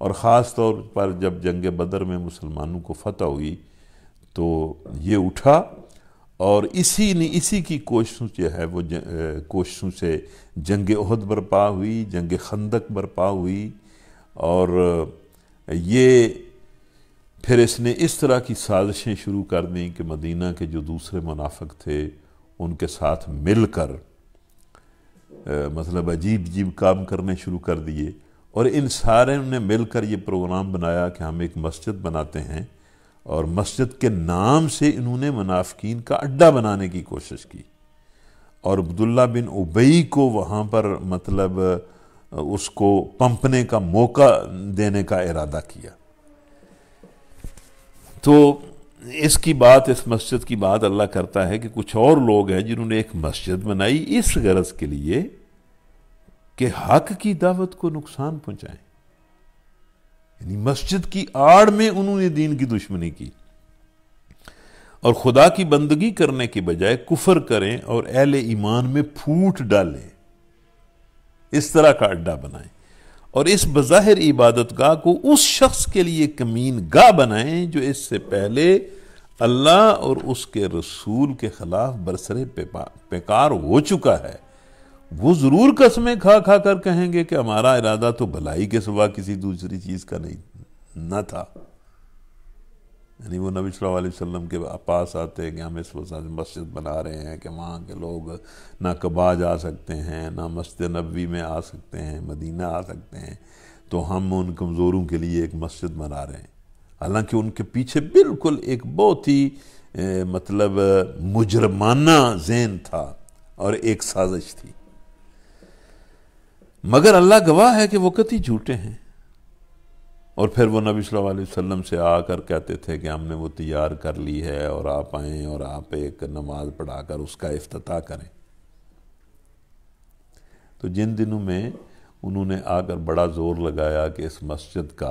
और ख़ास तौर पर जब जंग बदर में मुसलमानों को फतह हुई तो ये उठा और इसी ने इसी की कोशिशों से है वो कोशिशों से जंग उहद बरपा हुई जंग खंदक बरपा हुई और ये फिर इसने इस तरह की साजिशें शुरू कर दी कि मदीना के जो दूसरे मुनाफिक थे उनके साथ मिलकर मतलब अजीब अजीब काम करने शुरू कर दिए और इन सारे ने मिलकर ये प्रोग्राम बनाया कि हम एक मस्जिद बनाते हैं और मस्जिद के नाम से इन्होंने मुनाफिकीन का अड्डा बनाने की कोशिश की और अब्दुल्ला बिन उबई को वहाँ पर मतलब उसको पंपने का मौका देने का इरादा किया तो इसकी बात इस मस्जिद की बात अल्लाह करता है कि कुछ और लोग हैं जिन्होंने एक मस्जिद बनाई इस गरज के लिए कि हक की दावत को नुकसान पहुंचाएं यानी मस्जिद की आड़ में उन्होंने दीन की दुश्मनी की और खुदा की बंदगी करने के बजाय कुफर करें और अहल ईमान में फूट डालें इस तरह का अड्डा बनाएं और इस बज़ाहिर इबादत गाह को उस शख्स के लिए कमीन गाह बनाएं जो इससे पहले अल्लाह और उसके रसूल के खिलाफ बरसरे पेकार हो चुका है वो ज़रूर कस्में खा खा कर कहेंगे कि हमारा इरादा तो भलाई के सिवा किसी दूसरी चीज़ का नहीं न था यानी वो नबी वसल्लम के पास आते हैं कि हम इस वजह मस्जिद बना रहे हैं कि वहाँ के लोग ना कबाज आ सकते हैं ना मस्जिद नबी में आ सकते हैं मदीना आ सकते हैं तो हम उन कमज़ोरों के लिए एक मस्जिद बना रहे हैं हालांकि उनके पीछे बिल्कुल एक बहुत ही मतलब मुजरमाना जेन था और एक साजिश थी मगर अल्लाह गवाह है कि वो कति झूठे हैं और फिर वो नबी सल्लल्लाहु अलैहि वसल्लम से आकर कहते थे कि हमने वो तैयार कर ली है और आप आएँ और आप एक नमाज पढ़ाकर उसका अफ्ताह करें तो जिन दिनों में उन्होंने आकर बड़ा ज़ोर लगाया कि इस मस्जिद का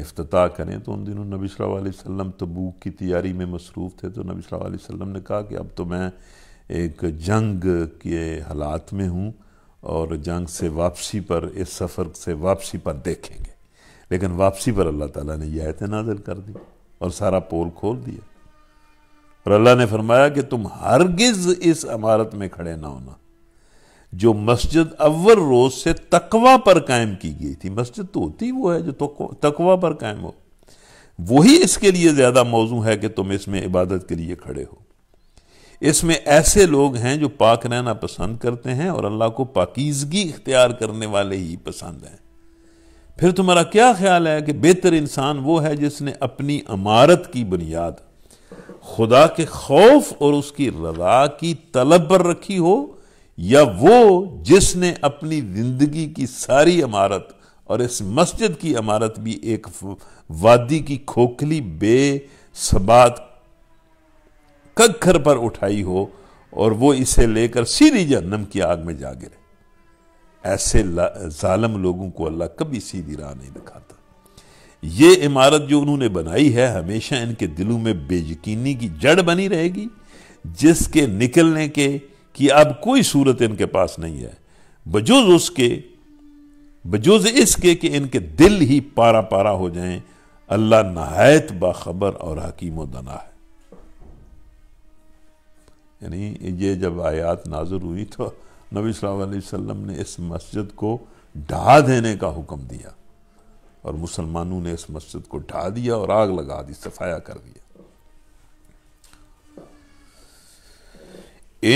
अफ्ताह करें तो उन दिनों नबी सल्लल्लाहु अलैहि वसल्लम तबूक की तैयारी में मसरूफ़ थे तो नबी सल्लल्लाहु अलैहि वसल्लम ने कहा कि अब तो मैं एक जंग के हालात में हूँ और जंग से वापसी पर इस सफ़र से वापसी पर देखेंगे लेकिन वापसी पर अल्लाह ताला ने यह आयतें नाजिल कर दी और सारा पोल खोल दिया और अल्लाह ने फरमाया कि तुम हरगिज़ इस इमारत में खड़े ना होना जो मस्जिद अव्वल रोज़ से तकवा पर कायम की गई थी मस्जिद तो होती वो है जो तकवा पर कायम हो वही इसके लिए ज़्यादा मौजू है कि तुम इसमें इबादत के लिए खड़े हो इसमें ऐसे लोग हैं जो पाक रहना पसंद करते हैं और अल्लाह को पाकिजगी इख्तियार करने वाले ही पसंद हैं फिर तुम्हारा क्या ख्याल है कि बेहतर इंसान वो है जिसने अपनी अमारत की बुनियाद खुदा के खौफ और उसकी रजा की तलब पर रखी हो या वो जिसने अपनी जिंदगी की सारी अमारत और इस मस्जिद की अमारत भी एक वादी की खोखली बेसबात कक्खर पर उठाई हो और वो इसे लेकर सीधी जहन्नम की आग में जा गिरे ऐसे जालम लोगों को अल्लाह कभी सीधी राह नहीं दिखाता ये इमारत जो उन्होंने बनाई है हमेशा इनके दिलों में बेजकीनी की जड़ बनी रहेगी जिसके निकलने के कि अब कोई सूरत इनके पास नहीं है बजोज उसके बजोज इसके कि इनके दिल ही पारा पारा हो जाएं अल्लाह नहायत बाखबर और हकीम दना है यानी ये जब आयात नाजुर हुई तो नबी वसल्लम ने इस मस्जिद को ढा देने का हुक्म दिया और मुसलमानों ने इस मस्जिद को ढा दिया और आग लगा दी सफाया कर दिया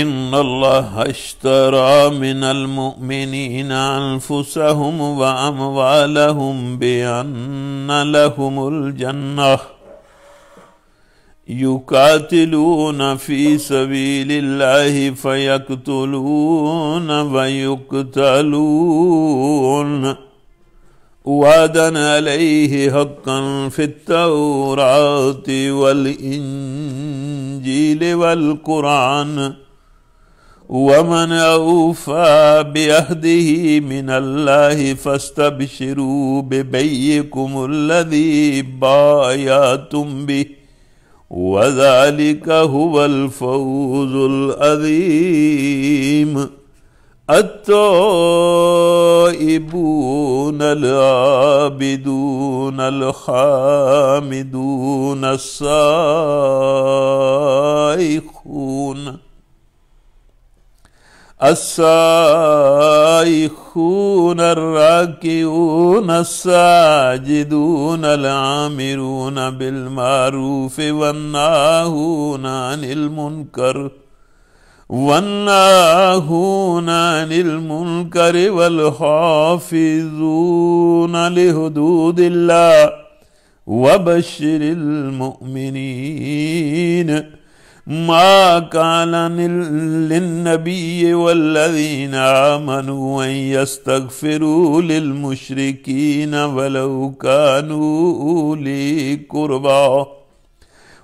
إن الله اشترى من المؤمنين أنفسهم وأموالهم بأن لهم الجنة يقاتلون في سبيل الله فيقتلون ويقتلون وعدا عليه حقا في التوراة والإنجيل والقرآن ومن أوفى بعهده من الله فاستبشروا ببيكم الذي بايعتم به وذلك هو الفوز العظيم التائبون العابدون الحامدون السائحون السائخون الراكعون الساجدون العامرون بالمعروف والناهون عن المنكر والناهون عن المنكر والحافظون لحدود الله وبشر المؤمنين ما كان للنبي والذين آمنوا أن يستغفروا للمشركين ولو كانوا أولي قربى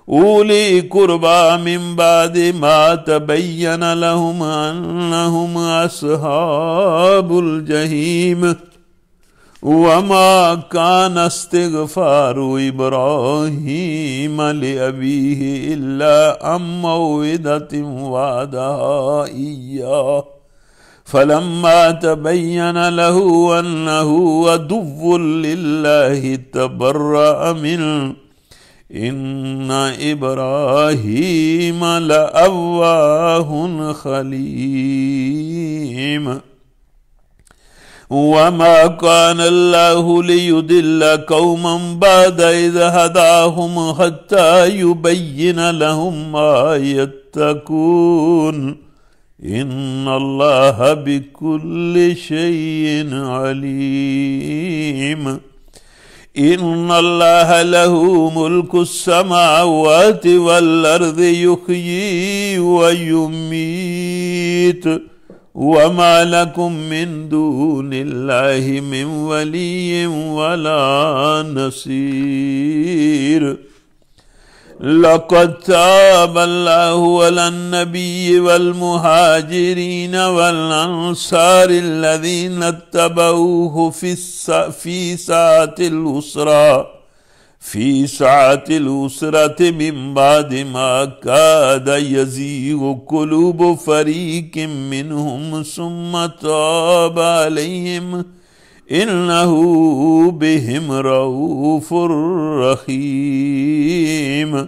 أولي قربى من بعد ما تبين لهم أنهم أصحاب الجحيم وما كان استغفار إبراهيم لأبيه إلا عن موعدة وعدها إياه فلما تبين له أنه عدو لله تبرأ منه إن إبراهيم لأواه خليم وما كان الله ليدل قوما بعد إذ هداهم حتى يبين لهم ما يتقون إن الله بكل شيء عليم إن الله له ملك السماوات والأرض يحيي ويميت وما لكم من دون الله من ولي ولا نصير لقد تاب الله على النبي والمهاجرين والأنصار الذين اتبعوه في ساعة الأسرى في سعة الأسرة من بعد ما كاد يزيغ قلوب فريق منهم ثم تاب عليهم إنه بهم رؤوف رحيم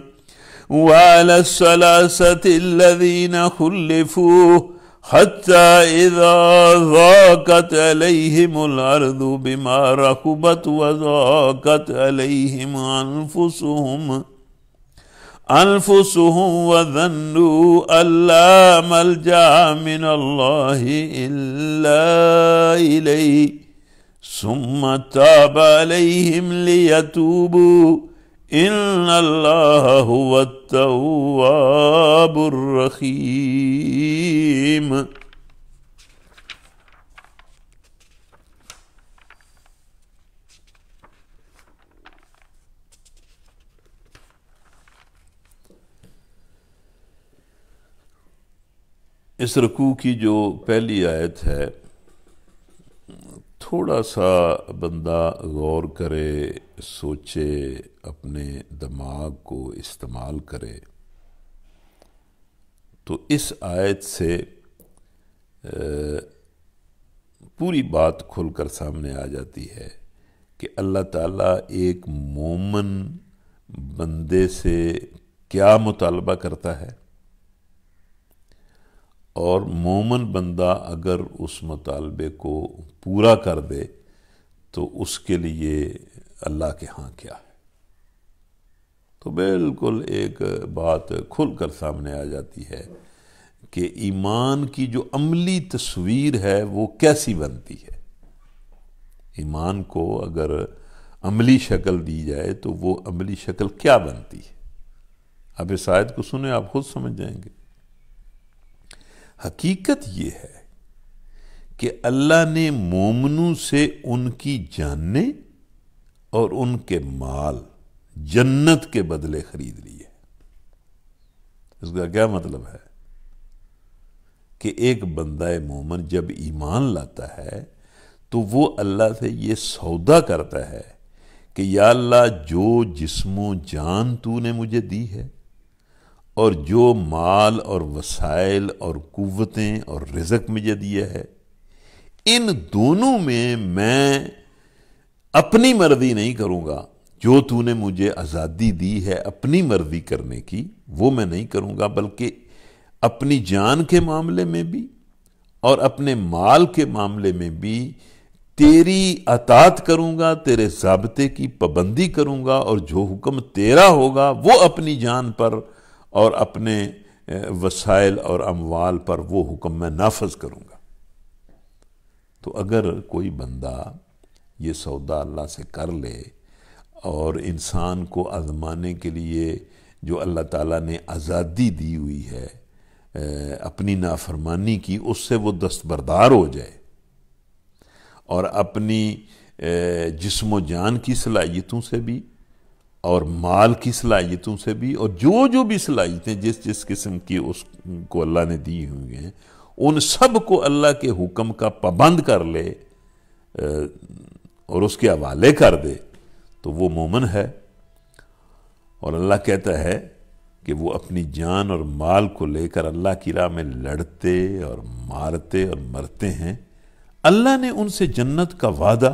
وعلى الثلاثة الذين خلفوه حتى إذا ضاقت عليهم الأرض بما ركبت وضاقت عليهم أنفسهم أنفسهم وظنوا ألا ملجأ من الله إلا إليه ثم تاب عليهم ليتوبوا इन इस रकू की जो पहली आयत है थोड़ा सा बंदा गौर करे सोचे अपने दिमाग को इस्तेमाल करे तो इस आयत से पूरी बात खुलकर सामने आ जाती है कि अल्लाह ताला एक मोमन बंदे से क्या मुतालबा करता है और मोमन बंदा अगर उस मुतालबे को पूरा कर दे तो उसके लिए अल्लाह के यहाँ क्या है तो बिल्कुल एक बात खुल कर सामने आ जाती है कि ईमान की जो अमली तस्वीर है वो कैसी बनती है ईमान को अगर अमली शक्ल दी जाए तो वो अमली शक्ल क्या बनती है अब इस आयत को सुने आप खुद समझ जाएंगे हकीकत ये है कि अल्लाह ने मोमनों से उनकी जानने और उनके माल जन्नत के बदले खरीद लिए इसका क्या मतलब है कि एक बंदा मोमन जब ईमान लाता है तो वो अल्लाह से ये सौदा करता है कि या अल्लाह जो जिसमो जान तूने मुझे दी है और जो माल और वसाइल और कुतें और रिजक मुझे दिया है इन दोनों में मैं अपनी मर्जी नहीं करूँगा जो तूने मुझे आज़ादी दी है अपनी मर्जी करने की वो मैं नहीं करूँगा बल्कि अपनी जान के मामले में भी और अपने माल के मामले में भी तेरी अतात करूँगा तेरे जबते की पाबंदी करूँगा और जो हुक्म तेरा होगा वो अपनी जान पर और अपने वसाइल और अमवाल पर वो हुक्म मैं नाफज करूँगा तो अगर कोई बंदा ये सौदा अल्लाह से कर ले और इंसान को आजमाने के लिए जो अल्लाह ताला ने आज़ादी दी हुई है अपनी नाफरमानी की उससे वो दस्तबरदार हो जाए और अपनी जिसम जान की सलाहियतों से भी और माल की सलाहियतों से भी और जो जो भी सलाहियतें जिस जिस किस्म की उसको अल्लाह ने दी हुई हैं उन सब को अल्लाह के हुक्म का पाबंद कर ले और उसके हवाले कर दे तो वो मोमन है और अल्लाह कहता है कि वो अपनी जान और माल को लेकर अल्लाह की राह में लड़ते और मारते और मरते हैं अल्लाह ने उनसे जन्नत का वादा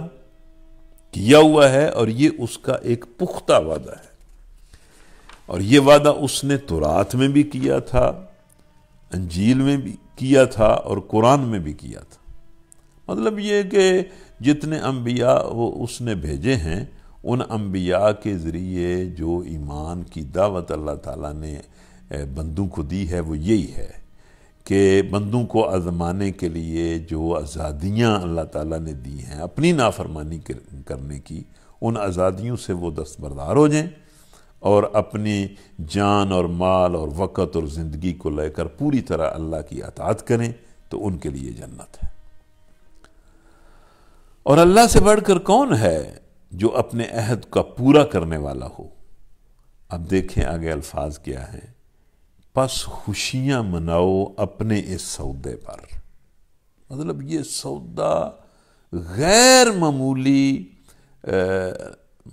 किया हुआ है और ये उसका एक पुख्ता वादा है और ये वादा उसने तुरात में भी किया था अंजील में भी किया था और कुरान में भी किया था मतलब ये कि जितने अम्बिया वो उसने भेजे हैं उन अम्बिया के ज़रिए जो ईमान की दावत अल्लाह ताला ने बंदों को दी है वो यही है कि बंदों को आज़माने के लिए जो आज़ादियाँ अल्लाह ताला ने दी हैं अपनी नाफरमानी करने की उन आज़ादियों से वो दस्तबरदार हो जाएं और अपनी जान और माल और वक़्त और ज़िंदगी को लेकर पूरी तरह अल्लाह की अतात करें तो उनके लिए जन्नत है और अल्लाह से बढ़कर कौन है जो अपने अहद का पूरा करने वाला हो अब देखें आगे अल्फाज क्या है बस खुशियां मनाओ अपने इस सौदे पर मतलब ये सौदा गैर मामूली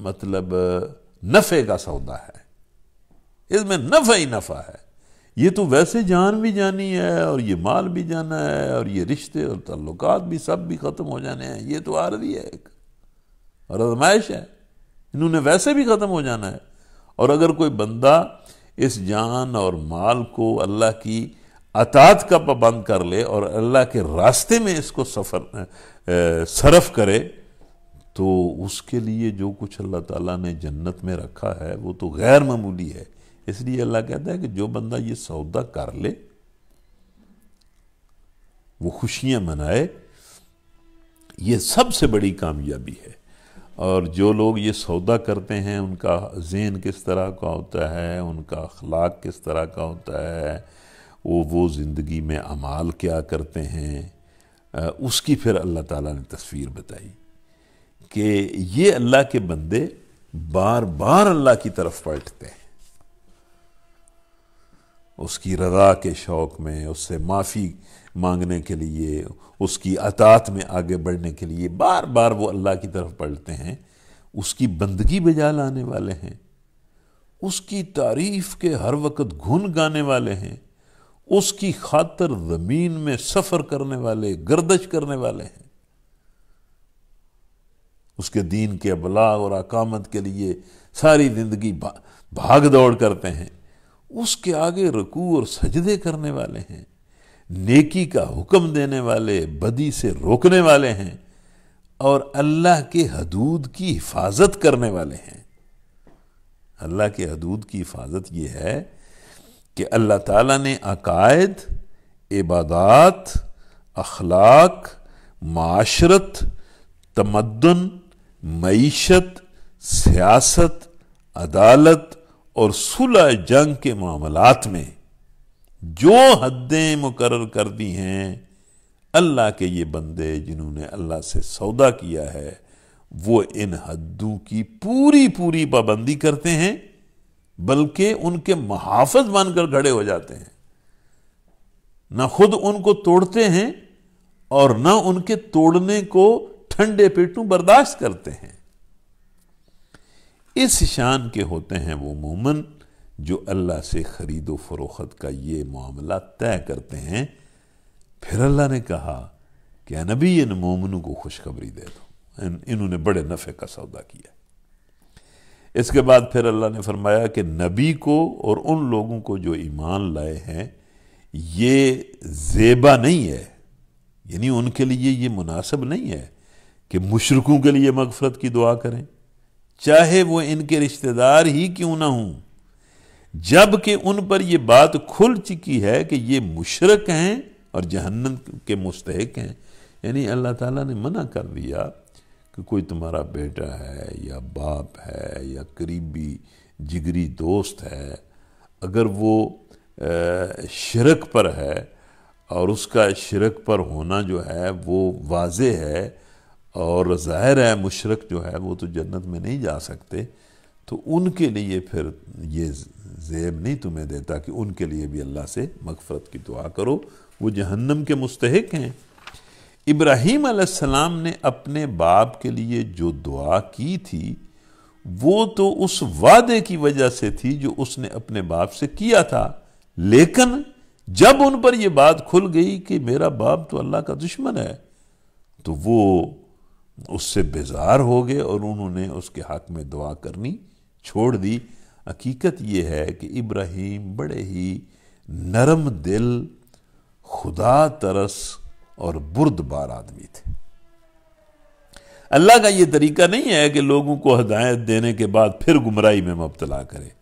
मतलब नफ़े का सौदा है इसमें नफ़ा ही नफ़ा है ये तो वैसे जान भी जानी है और ये माल भी जाना है और ये रिश्ते और तल्लुक भी सब भी ख़त्म हो जाने हैं ये तो आरवी है एक और आजमाइश है इन्होंने वैसे भी ख़त्म हो जाना है और अगर कोई बंदा इस जान और माल को अल्लाह की अतात का पाबंद कर ले और अल्लाह के रास्ते में इसको सफ़र सरफ करे तो उसके लिए जो कुछ अल्लाह ताला ने जन्नत में रखा है वो तो गैर मामूली है इसलिए अल्लाह कहता है कि जो बंदा ये सौदा कर ले वो खुशियाँ मनाए ये सबसे बड़ी कामयाबी है और जो लोग ये सौदा करते हैं उनका जेन किस तरह का होता है उनका अखलाक किस तरह का होता है वो वो ज़िंदगी में अमाल क्या करते हैं उसकी फिर अल्लाह ताला ने तस्वीर बताई कि ये अल्लाह के बंदे बार बार अल्लाह की तरफ पलटते हैं उसकी रजा के शौक़ में उससे माफ़ी मांगने के लिए उसकी अतात में आगे बढ़ने के लिए बार बार वो अल्लाह की तरफ पढ़ते हैं उसकी बंदगी बजा लाने वाले हैं उसकी तारीफ़ के हर वक्त घुन गाने वाले हैं उसकी खातर ज़मीन में सफ़र करने वाले गर्दश करने वाले हैं उसके दीन के अबलाग और अकामत के लिए सारी ज़िंदगी भा, भाग दौड़ करते हैं उसके आगे रकू और सजदे करने वाले हैं नेकी का हुक्म देने वाले बदी से रोकने वाले हैं और अल्लाह के हदूद की हिफाजत करने वाले हैं अल्लाह के हदूद की हिफाजत यह है कि अल्लाह ताला ने अकायद इबादत अखलाक माशरत तमदन मीशत सियासत अदालत और सुलह जंग के मामलात में जो हदें मुकर कर दी हैं अल्लाह के ये बंदे जिन्होंने अल्लाह से सौदा किया है वो इन हदों की पूरी पूरी पाबंदी करते हैं बल्कि उनके महाफज बनकर खड़े हो जाते हैं ना खुद उनको तोड़ते हैं और ना उनके तोड़ने को ठंडे पेटू बर्दाश्त करते हैं इस शान के होते हैं वो मोमन जो अल्लाह से खरीदो फरोख्त का ये मामला तय करते हैं फिर अल्लाह ने कहा कि नबी इन मोमनों को खुशखबरी दे दो इन, इन्होंने बड़े नफ़े का सौदा किया इसके बाद फिर अल्लाह ने फरमाया कि नबी को और उन लोगों को जो ईमान लाए हैं ये जेबा नहीं है यानी उनके लिए ये मुनासिब नहीं है कि मुशरकों के लिए मगफरत की दुआ करें चाहे वो इनके रिश्तेदार ही क्यों ना हों जबकि उन पर यह बात खुल चुकी है कि ये मुशरक हैं और जहन्नम के मुस्तक हैं यानी अल्लाह ताला ने मना कर दिया कि कोई तुम्हारा बेटा है या बाप है या करीबी जिगरी दोस्त है अगर वो शिरक पर है और उसका शिरक पर होना जो है वो वाज है और ज़ाहिर है मुशरक जो है वो तो जन्नत में नहीं जा सकते तो उनके लिए फिर ये जेब नहीं तुम्हें देता कि उनके लिए भी अल्लाह से मगफरत की दुआ करो वो जहन्नम के मुस्तक हैं इब्राहीम आसमाम ने अपने बाप के लिए जो दुआ की थी वो तो उस वादे की वजह से थी जो उसने अपने बाप से किया था लेकिन जब उन पर यह बात खुल गई कि मेरा बाप तो अल्लाह का दुश्मन है तो वो उससे बेजार हो गए और उन्होंने उसके हक में दुआ करनी छोड़ दी हकीकत यह है कि इब्राहिम बड़े ही नरम दिल खुदा तरस और बुरदबार आदमी थे अल्लाह का यह तरीका नहीं है कि लोगों को हदायत देने के बाद फिर गुमराही में मुबतला करे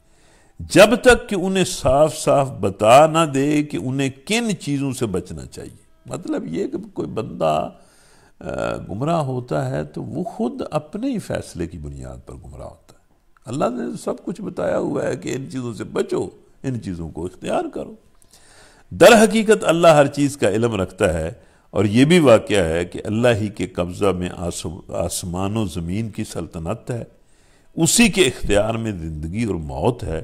जब तक कि उन्हें साफ साफ बता ना दे कि उन्हें किन चीज़ों से बचना चाहिए मतलब ये कि कोई बंदा गुमराह होता है तो वो खुद अपने ही फैसले की बुनियाद पर गुमराह होता है अल्लाह ने सब कुछ बताया हुआ है कि इन चीज़ों से बचो इन चीज़ों को इख्तियार करो दर हकीकत अल्लाह हर चीज़ का इलम रखता है और ये भी वाक़ है कि अल्लाह ही के कब्ज़ा में आसमान व ज़मीन की सल्तनत है उसी के इख्तियार में ज़िंदगी और मौत है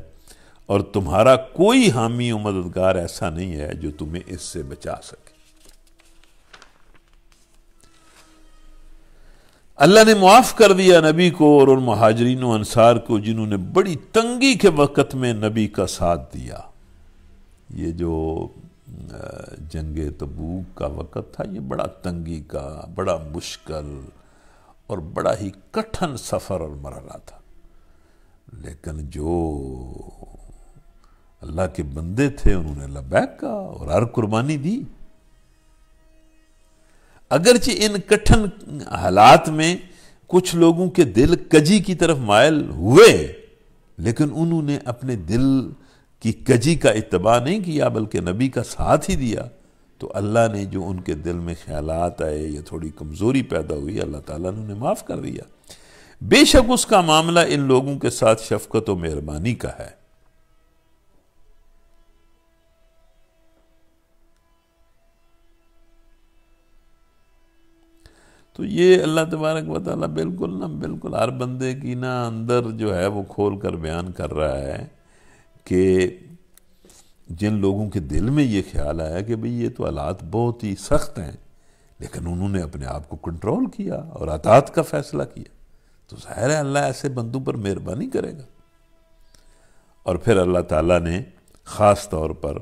और तुम्हारा कोई हामी व मददगार ऐसा नहीं है जो तुम्हें इससे बचा सके अल्लाह ने मुआफ़ कर दिया नबी को और उन महाजरीन अनसार को जिन्होंने बड़ी तंगी के वक़्त में नबी का साथ दिया ये जो जंग तबूक का वक़्त था ये बड़ा तंगी का बड़ा मुश्किल और बड़ा ही कठिन सफ़र और मरला था लेकिन जो अल्लाह के बंदे थे उन्होंने लबैक का और हर कुर्बानी दी अगरचे इन कठिन हालात में कुछ लोगों के दिल कजी की तरफ मायल हुए लेकिन उन्होंने अपने दिल की कजी का इतबा नहीं किया बल्कि नबी का साथ ही दिया तो अल्लाह ने जो उनके दिल में ख्याल आए या थोड़ी कमज़ोरी पैदा हुई अल्लाह ताला ने उन्हें माफ़ कर दिया बेशक उसका मामला इन लोगों के साथ शफकत और मेहरबानी का है तो ये अल्लाह तबारक व बिल्कुल ना बिल्कुल हर बंदे की ना अंदर जो है वो खोल कर बयान कर रहा है कि जिन लोगों के दिल में ये ख्याल आया कि भाई ये तो हालात बहुत ही सख्त हैं लेकिन उन्होंने अपने आप को कंट्रोल किया और अतात का फैसला किया तो ज़ाहिर है अल्लाह ऐसे बंदों पर मेहरबानी करेगा और फिर अल्लाह ताला ने ख़ास तौर पर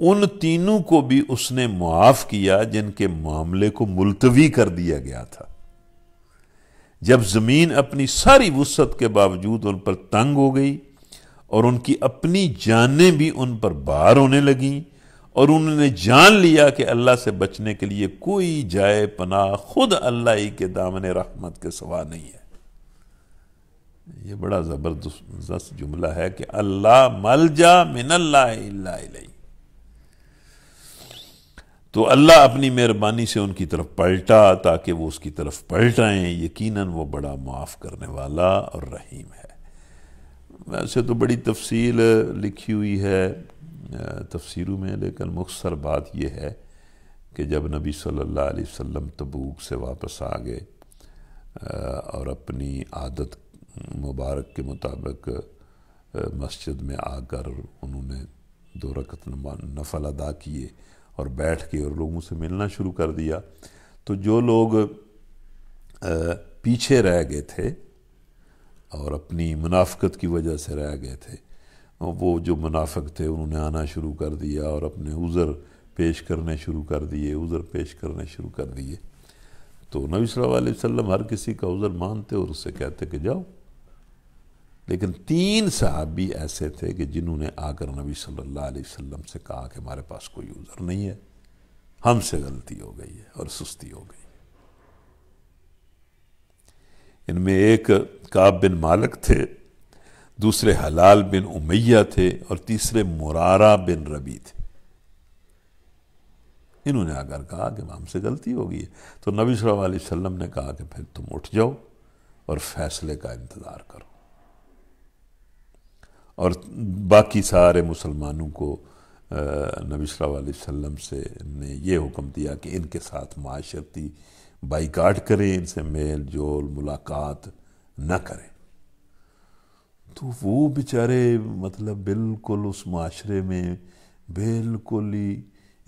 उन तीनों को भी उसने मुआफ किया जिनके मामले को मुलतवी कर दिया गया था जब ज़मीन अपनी सारी वसत के बावजूद उन पर तंग हो गई और उनकी अपनी जानें भी उन पर बाहर होने लगीं और उन्होंने जान लिया कि अल्लाह से बचने के लिए कोई जाए पनाह खुद अल्लाह ही के दामन रहमत के सवा नहीं है यह बड़ा ज़बरदस्त जुमला है कि अल्लाह मलजा मिनल्ला तो अल्लाह अपनी मेहरबानी से उनकी तरफ पलटा ताकि वो उसकी तरफ पलट आएँ वो बड़ा माफ़ करने वाला और रहीम है वैसे तो बड़ी तफसील लिखी हुई है तफसीरों में लेकिन मुख्तर बात यह है कि जब नबी सल्लल्लाहु अलैहि वसल्लम तबूक से वापस आ गए और अपनी आदत मुबारक के मुताबिक मस्जिद में आकर उन्होंने दो रकत नफल अदा किए और बैठ के और लोगों से मिलना शुरू कर दिया तो जो लोग पीछे रह गए थे और अपनी मुनाफ़त की वजह से रह गए थे वो जो मुनाफ़ थे उन्होंने आना शुरू कर दिया और अपने उज़र पेश करने शुरू कर दिए उज़र पेश करने शुरू कर दिए तो नबी सल्लल्लाहु अलैहि वसल्लम हर किसी का उज़र मानते और उससे कहते कि जाओ लेकिन तीन भी ऐसे थे कि जिन्होंने आकर नबी सल्लल्लाहु अलैहि वसल्लम से कहा कि हमारे पास कोई उज़र नहीं है हमसे गलती हो गई है और सुस्ती हो गई है इनमें एक काब बिन मालक थे दूसरे हलाल बिन उमैया थे और तीसरे मुरारा बिन रबी थे इन्होंने आकर कहा कि हमसे गलती हो गई है तो नबी सल्लल्लाहु अलैहि वसल्लम ने कहा कि फिर तुम उठ जाओ और फैसले का इंतज़ार करो और बाकी सारे मुसलमानों को नबी वसल्लम से ने ये हुक्म दिया कि इनके साथ माशरती बाइकाट करें इनसे मेल जोल मुलाकात न करें तो वो बेचारे मतलब बिल्कुल उस माशरे में बिल्कुल ही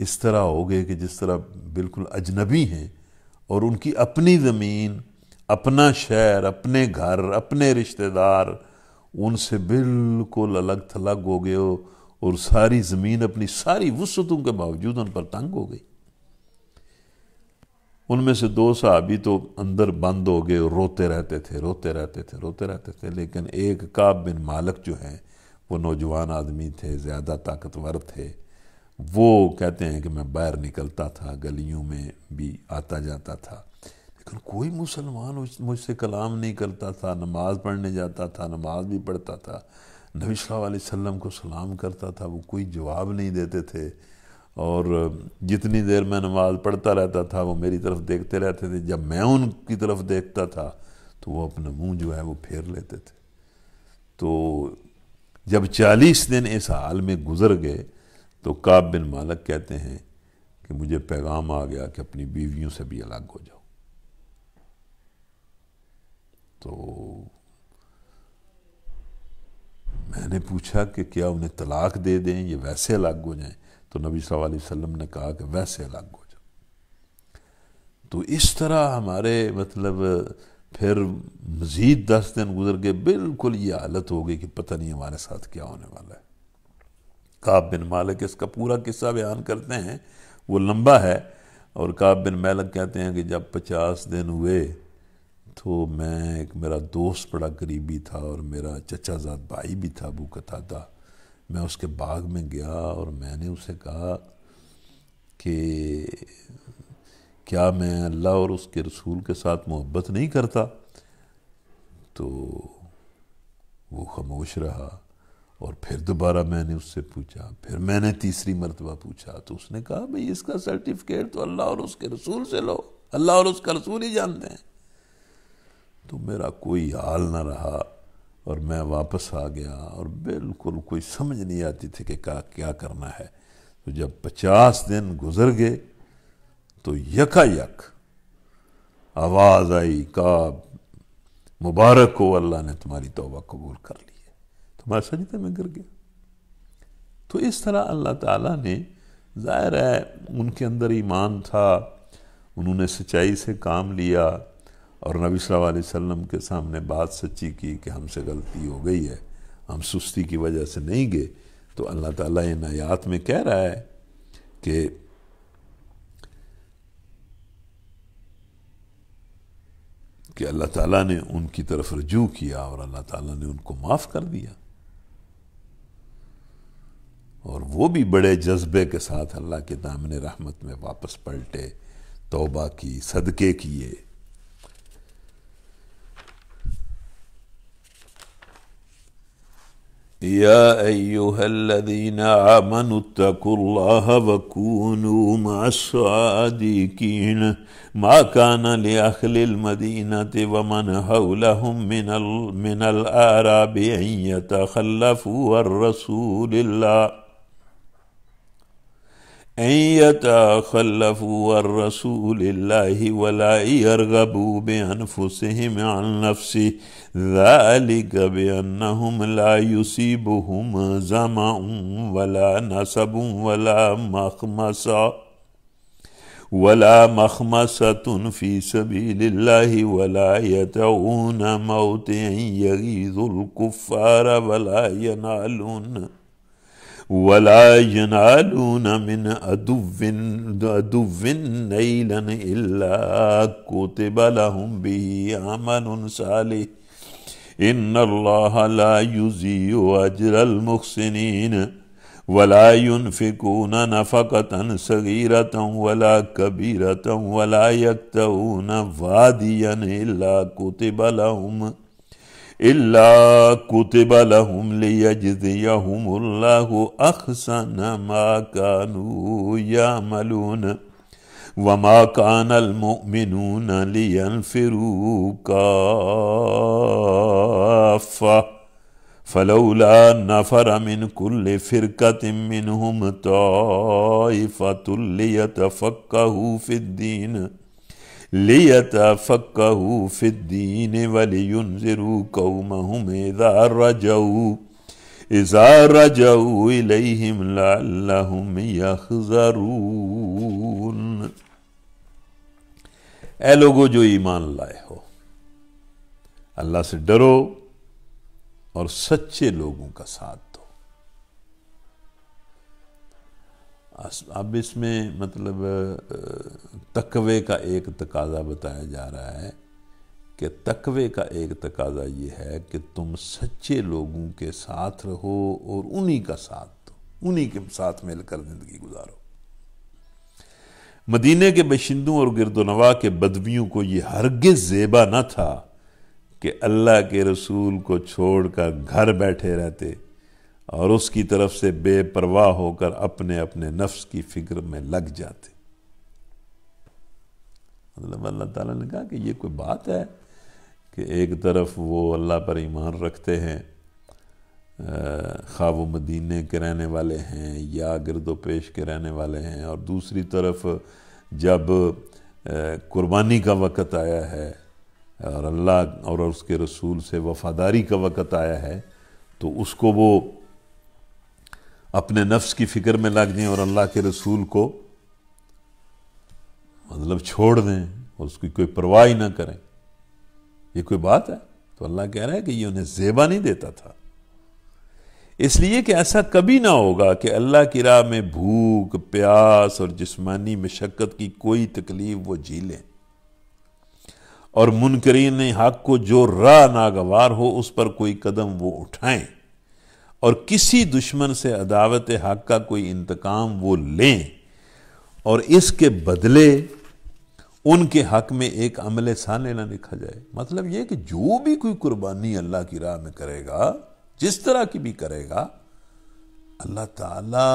इस तरह हो गए कि जिस तरह बिल्कुल अजनबी हैं और उनकी अपनी ज़मीन अपना शहर अपने घर अपने रिश्तेदार उनसे बिल्कुल अलग थलग हो गए हो और सारी ज़मीन अपनी सारी वसतों के बावजूद उन पर तंग हो गई उनमें से दो साहबी तो अंदर बंद हो गए और रोते रहते थे रोते रहते थे रोते रहते थे लेकिन एक काब बिन मालक जो हैं वो नौजवान आदमी थे ज़्यादा ताकतवर थे वो कहते हैं कि मैं बाहर निकलता था गलियों में भी आता जाता था लेकिन कोई मुसलमान मुझसे कलाम नहीं करता था नमाज पढ़ने जाता था नमाज भी पढ़ता था नबी वसल्लम को सलाम करता था वो कोई जवाब नहीं देते थे और जितनी देर मैं नमाज पढ़ता रहता था वो मेरी तरफ देखते रहते थे जब मैं उनकी तरफ देखता था तो वो अपना मुंह जो है वो फेर लेते थे तो जब चालीस दिन इस हाल में गुजर गए तो काब बिन मालक कहते हैं कि मुझे पैगाम आ गया कि अपनी बीवियों से भी अलग हो जाओ तो मैंने पूछा कि क्या उन्हें तलाक दे दें ये वैसे अलग हो जाएं तो नबी सल्लल्लाहु अलैहि वसल्लम ने कहा कि वैसे अलग हो जाओ तो इस तरह हमारे मतलब फिर मज़ीद दस दिन गुजर गए बिल्कुल ये हालत हो गई कि पता नहीं हमारे साथ क्या होने वाला है काब बिन मालिक इसका पूरा किस्सा बयान करते हैं वो लंबा है और काब बिन मालिक कहते हैं कि जब पचास दिन हुए तो मैं एक मेरा दोस्त बड़ा गरीबी था और मेरा चचाजाद भाई भी था अबू कतादा मैं उसके बाग में गया और मैंने उसे कहा कि क्या मैं अल्लाह और उसके रसूल के साथ मोहब्बत नहीं करता तो वो खामोश रहा और फिर दोबारा मैंने उससे पूछा फिर मैंने तीसरी मरतबा पूछा तो उसने कहा भाई इसका सर्टिफिकेट तो अल्लाह और उसके रसूल से लो अल्लाह और उसका रसूल ही जानते हैं तो मेरा कोई हाल ना रहा और मैं वापस आ गया और बिल्कुल कोई समझ नहीं आती थी कि क्या क्या करना है तो जब पचास दिन गुजर गए तो यकायक आवाज़ आई का मुबारक हो अल्लाह ने तुम्हारी तोबा कबूल कर ली है तो मैं सजदे में गिर गया तो इस तरह अल्लाह ताला ने ज़ाहिर है उनके अंदर ईमान था उन्होंने सच्चाई से काम लिया और नबी सल्लल्लाहु अलैहि वसल्लम के सामने बात सच्ची की कि हमसे गलती हो गई है हम सुस्ती की वजह से नहीं गए तो अल्लाह ताला इन आयात में कह रहा है कि कि अल्लाह ताला ने उनकी तरफ रजू किया और अल्लाह ताला ने उनको माफ़ कर दिया और वो भी बड़े जज्बे के साथ अल्लाह के दामन रहमत में वापस पलटे तोबा की सदक़े किए يا ايها الذين امنوا اتقوا الله وكونوا مع الصادقين ما كان لاهل المدينه ومن حولهم من من الاعراب ان يتخلفوا عن رسول الله أن يتخلفوا عن رسول الله ولا يرغبوا بأنفسهم عن نفسه ذلك بأنهم لا يصيبهم زمع ولا نسب ولا مخمصة ولا مخمصة في سبيل الله ولا يدعون موت يغيظ الكفار ولا ينالون ولا ينالون من عدو عدو نيلا إلا كتب لهم به عمل صالح إن الله لا يزي أجر المحسنين ولا ينفقون نفقة صغيرة ولا كبيرة ولا يكتوون واديا إلا كتب لهم إلا كتب لهم ليجزيهم الله أحسن ما كانوا يعملون وما كان المؤمنون لينفروا كافة فلولا نفر من كل فرقة منهم طائفة ليتفقهوا في الدين लियतफक्कहु फिद्दीन वलियुनजिरु ए लोगो जो ईमान लाए हो अल्लाह से डरो और सच्चे लोगों का साथ अब इसमें मतलब तकवे का एक तकाजा बताया जा रहा है कि तकवे का एक तकाजा ये है कि तुम सच्चे लोगों के साथ रहो और उन्हीं का साथ दो उन्हीं के साथ मिलकर ज़िंदगी गुजारो मदीने के बशिंदों और गिरदोनवा के बदवियों को ये हरगिज़ जेबा न था कि अल्लाह के रसूल को छोड़कर घर बैठे रहते और उसकी तरफ से बेपरवाह होकर अपने अपने नफ्स की फिक्र में लग जाते मतलब अल्लाह ताला ने कहा कि ये कोई बात है कि एक तरफ वो अल्लाह पर ईमान रखते हैं ख्वाब मदीने के रहने वाले हैं या गिरदो पेश के रहने वाले हैं और दूसरी तरफ जब कुर्बानी का वक़्त आया है और अल्लाह और उसके रसूल से वफ़ादारी का वक़्त आया है तो उसको वो अपने नफ्स की फ़िक्र में लग जाएं और अल्लाह के रसूल को मतलब छोड़ दें और उसकी कोई परवाह ही ना करें ये कोई बात है तो अल्लाह कह रहा है कि ये उन्हें जेबा नहीं देता था इसलिए कि ऐसा कभी ना होगा कि अल्लाह की राह में भूख प्यास और जिस्मानी मशक्क़त की कोई तकलीफ वो झीलें और मुनकरीन हक को जो राह नागवार हो उस पर कोई कदम वो उठाएं और किसी दुश्मन से अदावत हक का कोई इंतकाम वो लें और इसके बदले उनके हक में एक अमल सा लेना लिखा जाए मतलब ये कि जो भी कोई कुर्बानी अल्लाह की राह में करेगा जिस तरह की भी करेगा अल्लाह ताला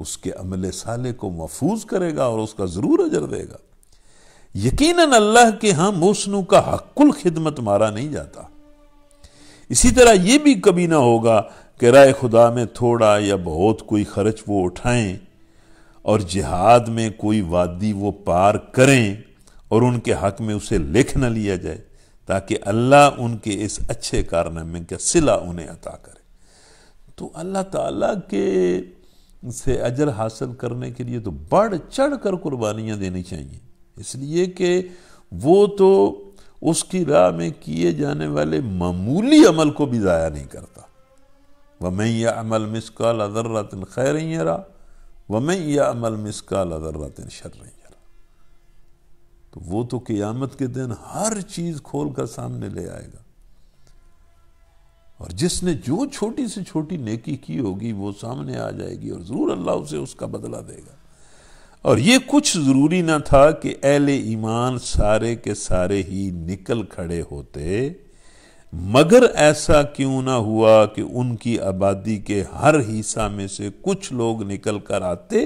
उसके अमल साले को महफूज करेगा और उसका ज़रूर अजर देगा यकीनन अल्लाह के हाँ मोसनू का हक्कुल खिदमत मारा नहीं जाता इसी तरह ये भी कभी ना होगा कि राय खुदा में थोड़ा या बहुत कोई खर्च वो उठाएं और जिहाद में कोई वादी वो पार करें और उनके हक में उसे लिख न लिया जाए ताकि अल्लाह उनके इस अच्छे कारनामे का सिला उन्हें अता करे तो अल्लाह ताला के से अजर हासिल करने के लिए तो बढ़ चढ़ कर कुर्बानियाँ देनी चाहिए इसलिए कि वो तो उसकी राह में किए जाने वाले मामूली अमल को भी ज़ाया नहीं करता व मैं यह अमल मिसकाल अदर्रतिन खैर यरा व मैं यह अमल मिसकाल अदर्रतिन शर यरा तो वो तो क़ियामत के दिन हर चीज़ खोल कर सामने ले आएगा और जिसने जो छोटी से छोटी नेकी की होगी वो सामने आ जाएगी और ज़रूर अल्लाह उसे उसका बदला देगा और ये कुछ ज़रूरी ना था कि अहल ईमान सारे के सारे ही निकल खड़े होते मगर ऐसा क्यों ना हुआ कि उनकी आबादी के हर हिस्सा में से कुछ लोग निकल कर आते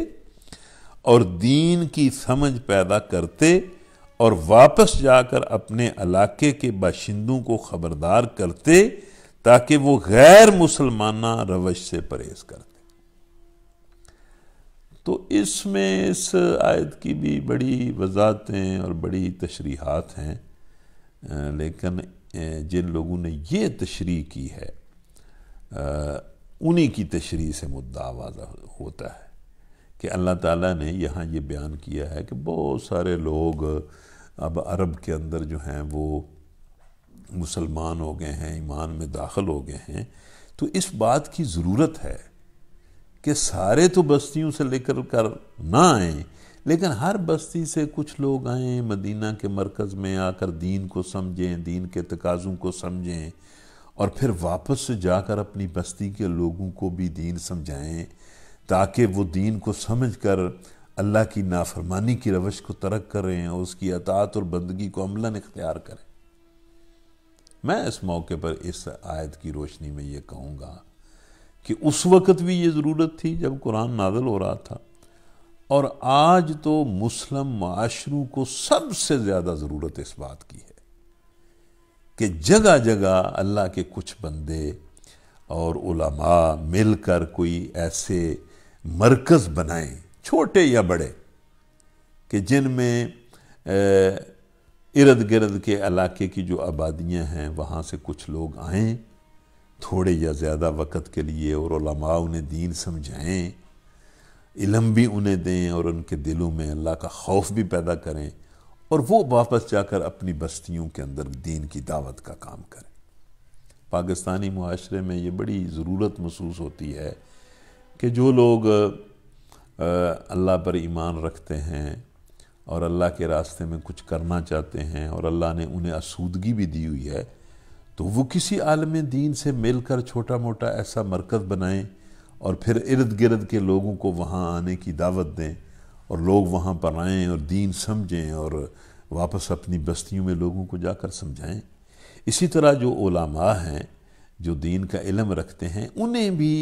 और दीन की समझ पैदा करते और वापस जाकर अपने इलाके के बाशिंदों को खबरदार करते ताकि वो गैर मुसलमाना रवश से परहेज करते तो इसमें इस आयत की भी बड़ी वजातें और बड़ी तशरीहत हैं लेकिन जिन लोगों ने ये तशरी की है उन्हीं की तशरी से मुद्दा वाजा होता है कि अल्लाह ताला ने यहाँ ये बयान किया है कि बहुत सारे लोग अब अरब के अंदर जो हैं वो मुसलमान हो गए हैं ईमान में दाखिल हो गए हैं तो इस बात की ज़रूरत है कि सारे तो बस्तियों से लेकर कर ना आए लेकिन हर बस्ती से कुछ लोग आए मदीना के मरकज़ में आकर दीन को समझें दीन के तकाज़ों को समझें और फिर वापस से जाकर अपनी बस्ती के लोगों को भी दीन समझाएं ताकि वो दीन को समझ कर अल्लाह की नाफरमानी की रवश को तरक करें और उसकी अतात और बंदगी को अमला इख्तियार करें मैं इस मौके पर इस आयत की रोशनी में ये कहूँगा कि उस वक़्त भी ये ज़रूरत थी जब कुरान नादल हो रहा था और आज तो मुस्लिम माशरों को सबसे ज़्यादा ज़रूरत इस बात की है कि जगह जगह अल्लाह के कुछ बंदे और उलमा मिलकर कोई ऐसे मरकज़ बनाएं छोटे या बड़े कि जिनमें इर्द गिर्द के इलाके की जो आबादियां हैं वहाँ से कुछ लोग आएँ थोड़े या ज़्यादा वक़्त के लिए और उन्हें दीन समझाएँ इलम भी उन्हें दें और उनके दिलों में अल्लाह का खौफ भी पैदा करें और वो वापस जाकर अपनी बस्तियों के अंदर दीन की दावत का काम करें पाकिस्तानी माशरे में ये बड़ी ज़रूरत महसूस होती है कि जो लोग अल्लाह पर ईमान रखते हैं और अल्लाह के रास्ते में कुछ करना चाहते हैं और अल्लाह ने उन्हें आसूदगी भी दी हुई है तो वो किसी आलम दीन से मिलकर छोटा मोटा ऐसा मरकज़ बनाएं और फिर इर्द गिर्द के लोगों को वहाँ आने की दावत दें और लोग वहाँ पर आएँ और दीन समझें और वापस अपनी बस्तियों में लोगों को जाकर समझाएं इसी तरह जो ओलामा हैं जो दीन का इलम रखते हैं उन्हें भी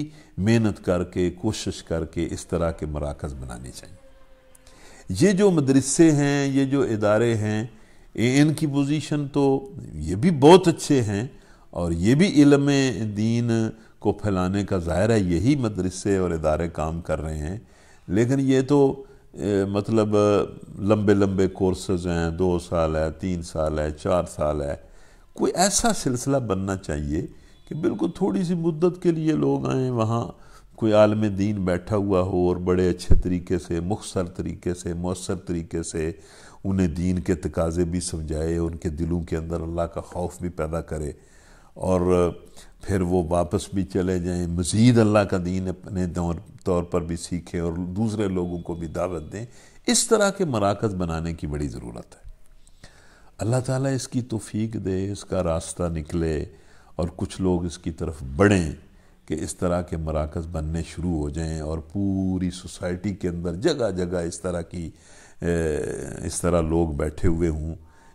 मेहनत करके कोशिश करके इस तरह के मराकज़ बनाने चाहिए ये जो मदरसे हैं ये जो इदारे हैं ए एन की पोजीशन तो ये भी बहुत अच्छे हैं और ये भी इलम दीन को फैलाने का ज़ाहिर है यही मदरसे और इदारे काम कर रहे हैं लेकिन ये तो ए, मतलब लंबे लंबे कोर्सेज हैं दो साल है तीन साल है चार साल है कोई ऐसा सिलसिला बनना चाहिए कि बिल्कुल थोड़ी सी मुद्दत के लिए लोग आएँ वहाँ कोई आलम दीन बैठा हुआ हो और बड़े अच्छे तरीके से मुखसर तरीके से मौसर तरीके से उन्हें दीन के तकाजे भी समझाए उनके दिलों के अंदर अल्लाह का खौफ भी पैदा करे और फिर वो वापस भी चले जाएं मज़ीद अल्लाह का दीन अपने तौर पर भी सीखें और दूसरे लोगों को भी दावत दें इस तरह के मराकज़ बनाने की बड़ी ज़रूरत है अल्लाह ताला इसकी तोफ़ीक दे इसका रास्ता निकले और कुछ लोग इसकी तरफ बढ़ें कि इस तरह के मराकज़ बनने शुरू हो जाएं और पूरी सोसाइटी के अंदर जगह जगह इस तरह की इस तरह लोग बैठे हुए हों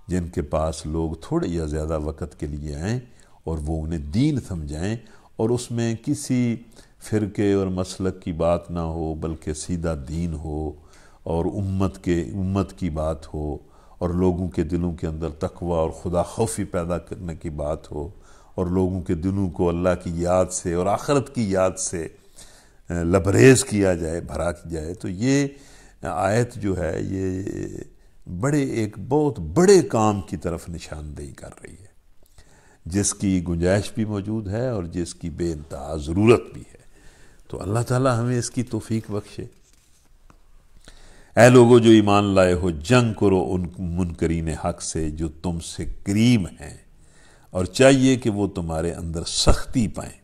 जिनके पास लोग थोड़े या ज़्यादा वक़्त के लिए आएँ और वो उन्हें दीन समझाएँ और उसमें किसी फ़िरके और मसलक की बात ना हो बल्कि सीधा दीन हो और उम्मत के उम्मत की बात हो और लोगों के दिलों के अंदर तकवा और खुदा खौफी पैदा करने की बात हो और लोगों के दिलों को अल्लाह की याद से और आखरत की याद से लबरेज किया जाए भरा जाए तो ये आयत जो है ये बड़े एक बहुत बड़े काम की तरफ निशानदेही कर रही है जिसकी गुंजाइश भी मौजूद है और जिसकी बेानतहा ज़रूरत भी है तो अल्लाह ताला हमें इसकी तोफ़ीक बख्शे ए लोगों जो ईमान लाए हो जंग करो उन मुनकरीन हक से जो तुमसे करीम हैं और चाहिए कि वो तुम्हारे अंदर सख्ती पाएं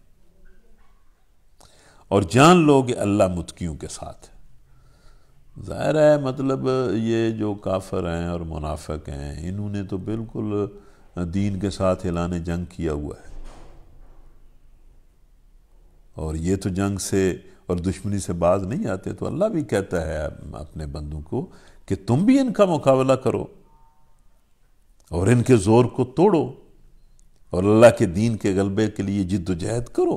और जान लो कि अल्लाह मुतकियों के साथ है ज़ाहिर है मतलब ये जो काफर हैं और मुनाफिक हैं इन्होंने तो बिल्कुल दीन के साथ एलान जंग किया हुआ है और ये तो जंग से और दुश्मनी से बाज नहीं आते तो अल्लाह भी कहता है अपने बंदों को कि तुम भी इनका मुकाबला करो और इनके ज़ोर को तोड़ो और अल्लाह के दीन के गलबे के लिए जिद्दोजहद करो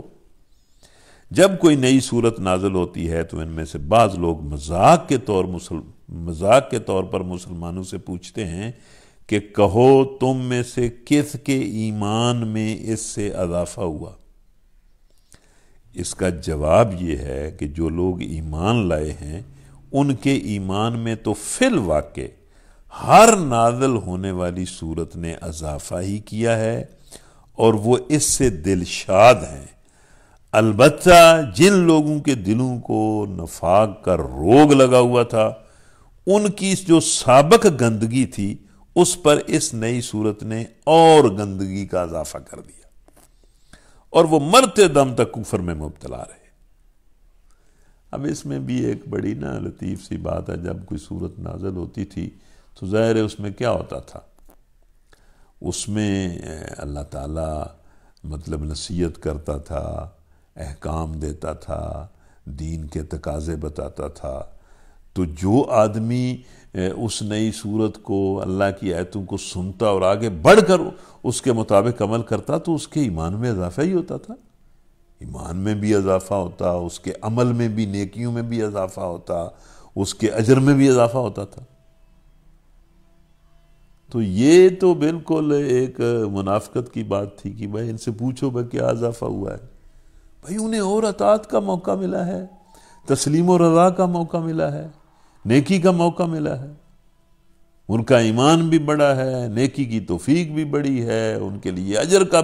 जब कोई नई सूरत नाजल होती है तो इनमें से बाज़ लोग मजाक के तौर मुसल मजाक के तौर पर मुसलमानों से पूछते हैं कि कहो तुम में से किस के ईमान में इससे अजाफा हुआ इसका जवाब ये है कि जो लोग ईमान लाए हैं उनके ईमान में तो फिल वाक़ हर नाजल होने वाली सूरत ने अजाफा ही किया है और वो इससे दिलशाद हैं अलबत् जिन लोगों के दिलों को नफाक का रोग लगा हुआ था उनकी जो सबक गंदगी थी उस पर इस नई सूरत ने और गंदगी का इजाफा कर दिया और वो मरते दम तक कुफर में मुबतला रहे अब इसमें भी एक बड़ी ना लतीफ़ सी बात है जब कोई सूरत नाजल होती थी तो ज़ाहिर है उसमें क्या होता था उसमें अल्लाह ताला मतलब नसीहत करता था अहकाम देता था दीन के तकाजे बताता था तो जो आदमी उस नई सूरत को अल्लाह की आयतों को सुनता और आगे बढ़ कर उसके मुताबिक अमल करता तो उसके ईमान में इजाफा ही होता था ईमान में भी इजाफा होता उसके अमल में भी नेकियों में भी इजाफा होता उसके अजर में भी इजाफा होता था तो ये तो बिल्कुल एक मुनाफ्त की बात थी कि भाई इनसे पूछो भाई क्या इजाफा हुआ है भाई उन्हें और अतात का मौका मिला है तस्लीम और रजा का मौका मिला है नेकी का मौका मिला है उनका ईमान भी बड़ा है नेकी की तोफीक भी बड़ी है उनके लिए अजर का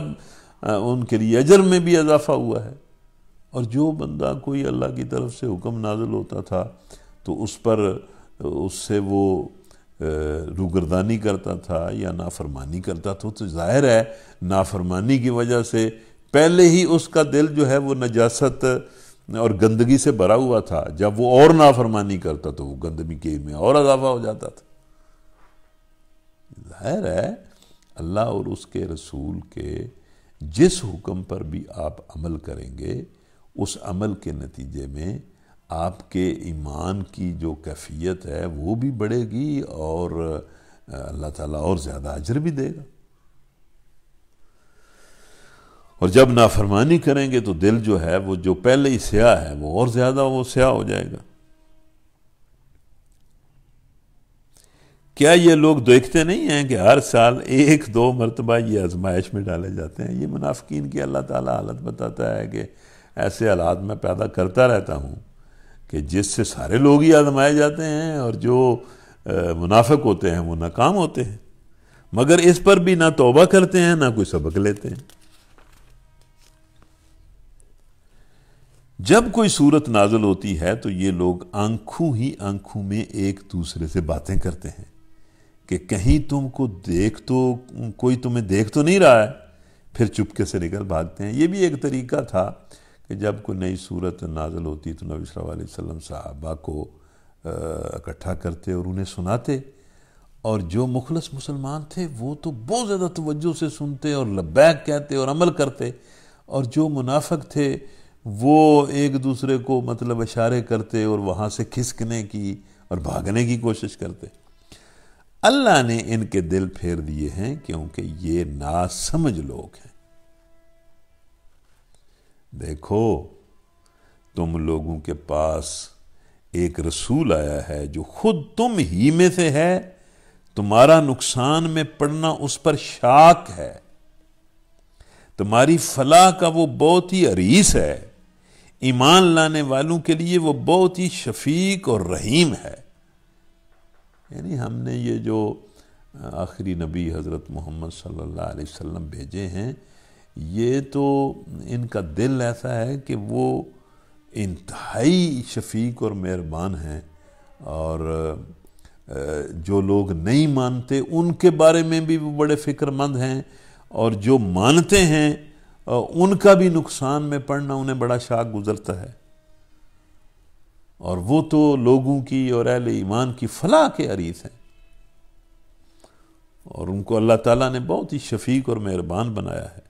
उनके लिए अजर में भी इजाफा हुआ है और जो बंदा कोई अल्लाह की तरफ से हुक्म नाजल होता था तो उस पर उससे वो रूगरदानी करता था या नाफरमानी करता था तो जाहिर है नाफरमानी की वजह से पहले ही उसका दिल जो है वो नजास्त और गंदगी से भरा हुआ था जब वो और नाफरमानी करता तो वो गंदगी में और अजाफा हो जाता था जाहिर है अल्लाह और उसके रसूल के जिस हुक्म पर भी आप अमल करेंगे उस अमल के नतीजे में आपके ईमान की जो कैफियत है वो भी बढ़ेगी और अल्लाह ताला और ज़्यादा अजर भी देगा और जब नाफरमानी करेंगे तो दिल जो है वो जो पहले ही स्या है वो और ज़्यादा वो स्या हो जाएगा क्या ये लोग देखते नहीं हैं कि हर साल एक दो मरतबा ये आजमाइश में डाले जाते हैं ये मुनाफिकीन की अल्लाह ताला हालत बताता है कि ऐसे हालात में पैदा करता रहता हूँ कि जिससे सारे लोग ही आजमाए जाते हैं और जो मुनाफिक होते हैं वो नाकाम होते हैं मगर इस पर भी ना तोबा करते हैं ना कोई सबक लेते हैं जब कोई सूरत नाजल होती है तो ये लोग आंखों ही आंखों में एक दूसरे से बातें करते हैं कि कहीं तुमको देख तो कोई तुम्हें देख तो नहीं रहा है फिर चुपके से निकल भागते हैं ये भी एक तरीका था कि जब कोई नई सूरत नाजल होती तो नबी वसल्लम साहबा को इकट्ठा करते और उन्हें सुनाते और जो मुखलस मुसलमान थे वो तो बहुत ज़्यादा तवज्जो से सुनते और लब्बैक कहते और अमल करते और जो मुनाफक थे वो एक दूसरे को मतलब इशारे करते और वहाँ से खिसकने की और भागने की कोशिश करते अल्लाह ने इनके दिल फेर दिए हैं क्योंकि ये नासमझ लोग हैं देखो तुम लोगों के पास एक रसूल आया है जो खुद तुम ही में से है तुम्हारा नुकसान में पड़ना उस पर शाक है तुम्हारी फलाह का वो बहुत ही अरीस है ईमान लाने वालों के लिए वो बहुत ही शफीक और रहीम है यानी हमने ये जो आखिरी नबी हज़रत मोहम्मद सल्लल्लाहु अलैहि वसल्लम भेजे हैं ये तो इनका दिल ऐसा है कि वो इंतहाई शफीक और मेहरबान हैं और जो लोग नहीं मानते उनके बारे में भी वो बड़े फ़िक्रमंद हैं और जो मानते हैं उनका भी नुकसान में पड़ना उन्हें बड़ा शाक गुजरता है और वो तो लोगों की और अहल ईमान की फलाह के अरीज हैं और उनको अल्लाह ताला ने बहुत ही शफीक और मेहरबान बनाया है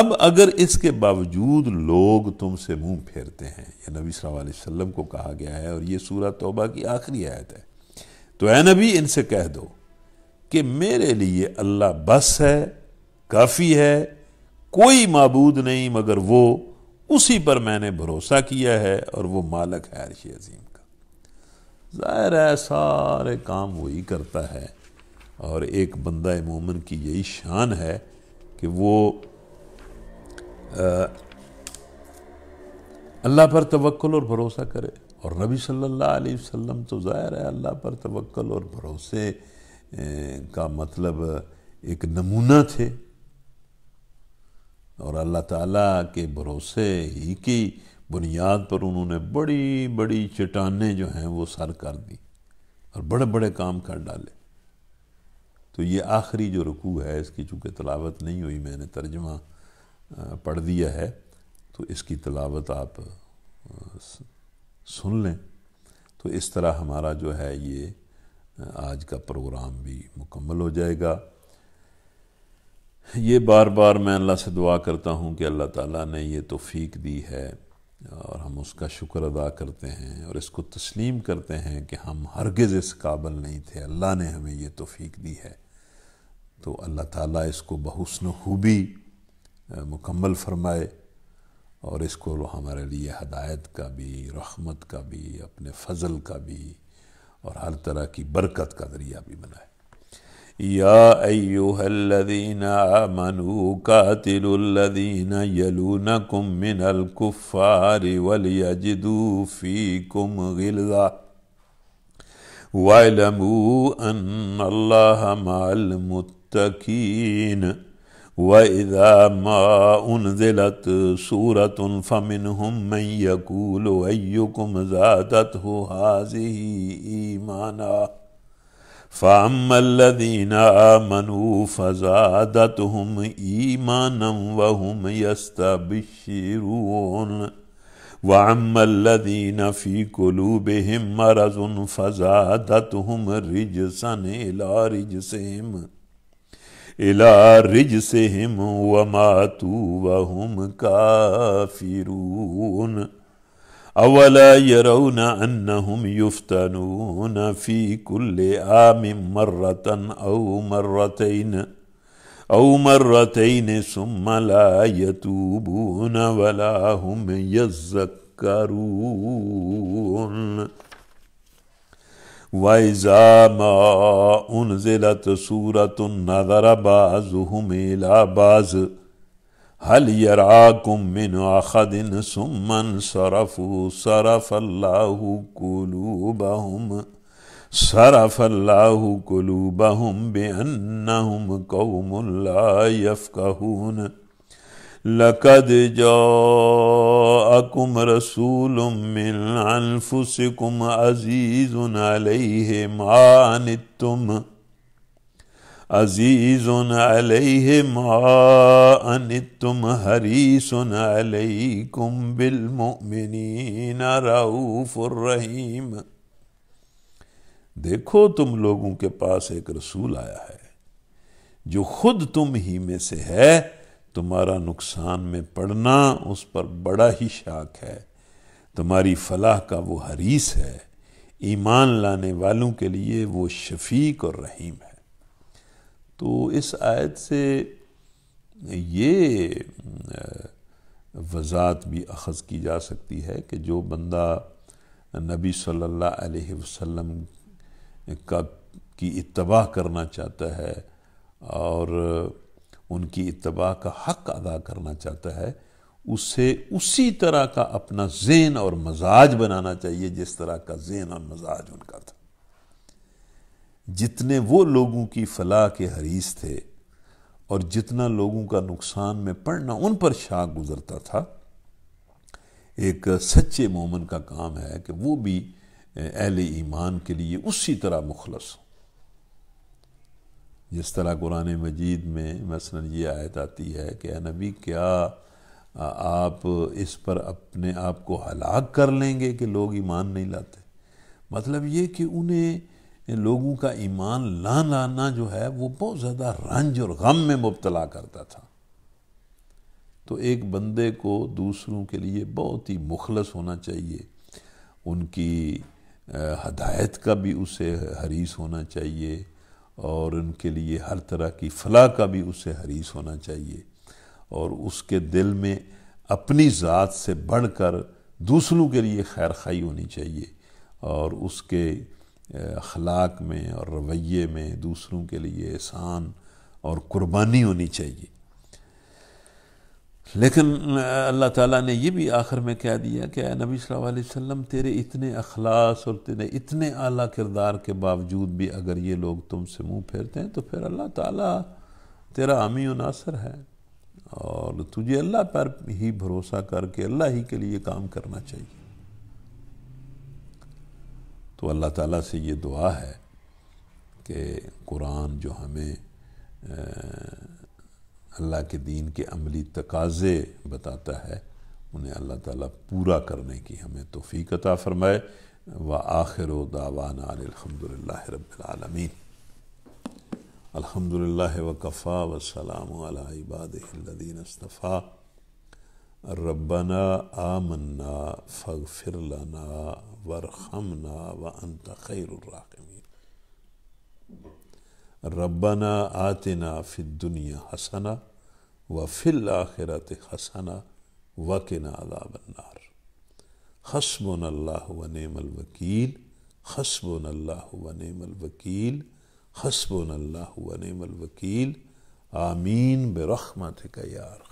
अब अगर इसके बावजूद लोग तुमसे मुंह फेरते हैं या नबी वसल्लम को कहा गया है और ये सूरह तौबा की आखिरी आयत है तो ए नबी इनसे कह दो कि मेरे लिए अल्लाह बस है काफ़ी है कोई मबूद नहीं मगर वो उसी पर मैंने भरोसा किया है और वो मालक है अरश अजीम का ज़ाहिर है सारे काम वही करता है और एक बंदा मोमन की यही शान है कि वो अल्लाह पर तवक्ल और भरोसा करे और नबी सल्लल्लाहु अलैहि वसल्लम तो ज़ाहिर है अल्लाह पर तवक्ल और भरोसे का मतलब एक नमूना थे और अल्लाह ताला के भरोसे ही की बुनियाद पर उन्होंने बड़ी बड़ी चट्टें जो हैं वो सर कर दी और बड़े बड़े काम कर डाले तो ये आखिरी जो रुकू है इसकी चूँकि तलावत नहीं हुई मैंने तर्जमा पढ़ दिया है तो इसकी तलावत आप सुन लें तो इस तरह हमारा जो है ये आज का प्रोग्राम भी मुकम्मल हो जाएगा ये बार बार मैं अल्लाह से दुआ करता हूँ कि अल्लाह ताला ने ये तोफ़ीक दी है और हम उसका शुक्र अदा करते हैं और इसको तस्लीम करते हैं कि हम हरगिज़ इस काबिल नहीं थे अल्लाह ने हमें ये तोफ़ीक दी है तो अल्लाह ताला इसको बहुसन खूबी मुकम्मल फरमाए और इसको हमारे लिए हदायत का भी रहमत का भी अपने फजल का भी और हर तरह की बरकत का ज़रिया भी बनाए يا أيها الذين آمنوا قاتلوا الذين يلونكم من الكفار وليجدوا فيكم غلظة واعلموا أن الله مع المتقين وإذا ما أنزلت سورة فمنهم من يقول أيكم زادته هذه إيمانا فأما الذين آمنوا فزادتهم إيمانا وهم يستبشرون وأما الذين في قلوبهم مرض فزادتهم رجسا إلى رجسهم إلى رجسهم وماتوا وهم كافرون अवला यरौन अन्नहुम युफ्तनून फी कुल्ले आम मर्रतन औ मर्रतैन औ मर्रतैन सुम्म ला यतूबून वला हुम यज़क्करून वाइजा मा उनजिलत सूरत नजर बाज़ुहुम इला बाज़ هل يرعاكم من أحد ثم انصرفوا صرف الله قلوبهم صرف الله قلوبهم بأنهم قوم لا يفقهون لقد جاءكم رسول من أنفسكم عزيز عليه ما عنتم अजीज अलैहि तुम हरी हरीस अलैकुम बिलमुमिनीन रऊफ़ुर्रहीम देखो तुम लोगों के पास एक रसूल आया है जो खुद तुम ही में से है तुम्हारा नुकसान में पड़ना उस पर बड़ा ही शाक है तुम्हारी फलाह का वो हरीस है ईमान लाने वालों के लिए वो शफीक और रहीम है तो इस आयत से ये वजात भी अखज़ की जा सकती है कि जो बंदा नबी सल्लल्लाहु अलैहि वसल्लम का की इतबा करना चाहता है और उनकी इतबा का हक अदा करना चाहता है उसे उसी तरह का अपना जेन और मजाज बनाना चाहिए जिस तरह का जेन और मजाज उनका था जितने वो लोगों की फलाह के हरीस थे और जितना लोगों का नुकसान में पड़ना उन पर शाख गुजरता था एक सच्चे मोमन का काम है कि वो भी अहल ईमान के लिए उसी तरह मुखलस हो जिस तरह कुरान मजीद में मसलन ये आयत आती है कि नबी क्या आप इस पर अपने आप को हलाक कर लेंगे कि लोग ईमान नहीं लाते मतलब ये कि उन्हें लोगों का ईमान ला लाना जो है वो बहुत ज़्यादा रंज और गम में मुबतला करता था तो एक बंदे को दूसरों के लिए बहुत ही मुखलस होना चाहिए उनकी हदायत का भी उसे हरीस होना चाहिए और उनके लिए हर तरह की फलाह का भी उसे हरीस होना चाहिए और उसके दिल में अपनी ज़ात से बढ़कर दूसरों के लिए खैर खाई होनी चाहिए और उसके अखलाक में और रवैये में दूसरों के लिए एहसान और कुर्बानी होनी चाहिए लेकिन अल्लाह ताला ने ये भी आखिर में कह दिया कि नबी सल्लल्लाहु अलैहि वसल्लम तेरे इतने अखलास और तेरे इतने आला किरदार के बावजूद भी अगर ये लोग तुमसे मुंह फेरते हैं तो फिर अल्लाह ताला तेरा आमी नासर है और तुझे अल्लाह पर ही भरोसा करके अल्लाह ही के लिए काम करना चाहिए तो अल्लाह ताला से ये दुआ है कि कुरान जो हमें अल्लाह के दीन के अमली तकाजे बताता है उन्हें अल्लाह ताला पूरा करने की हमें तोफ़ी अता फ़रमाए व आखिर दावाना अलहमदिल्ला रबालमीन अलहमदिल्ला वकफ़ा वसलाम इबादीन अस्तफ़ा रबना आमन्ना फ़िर लना वरहमना व अंत खैरमीन रबना आतना फ़िर दुनिया हसना व फिल आखिरत हसना व किना अदाबन्नार हसबन अल्लाह व नेमल वकील हसबन अल्लाह व नेमल वकील हसबन अल्लाह व नेमल वकील आमीन बेरखमत का यार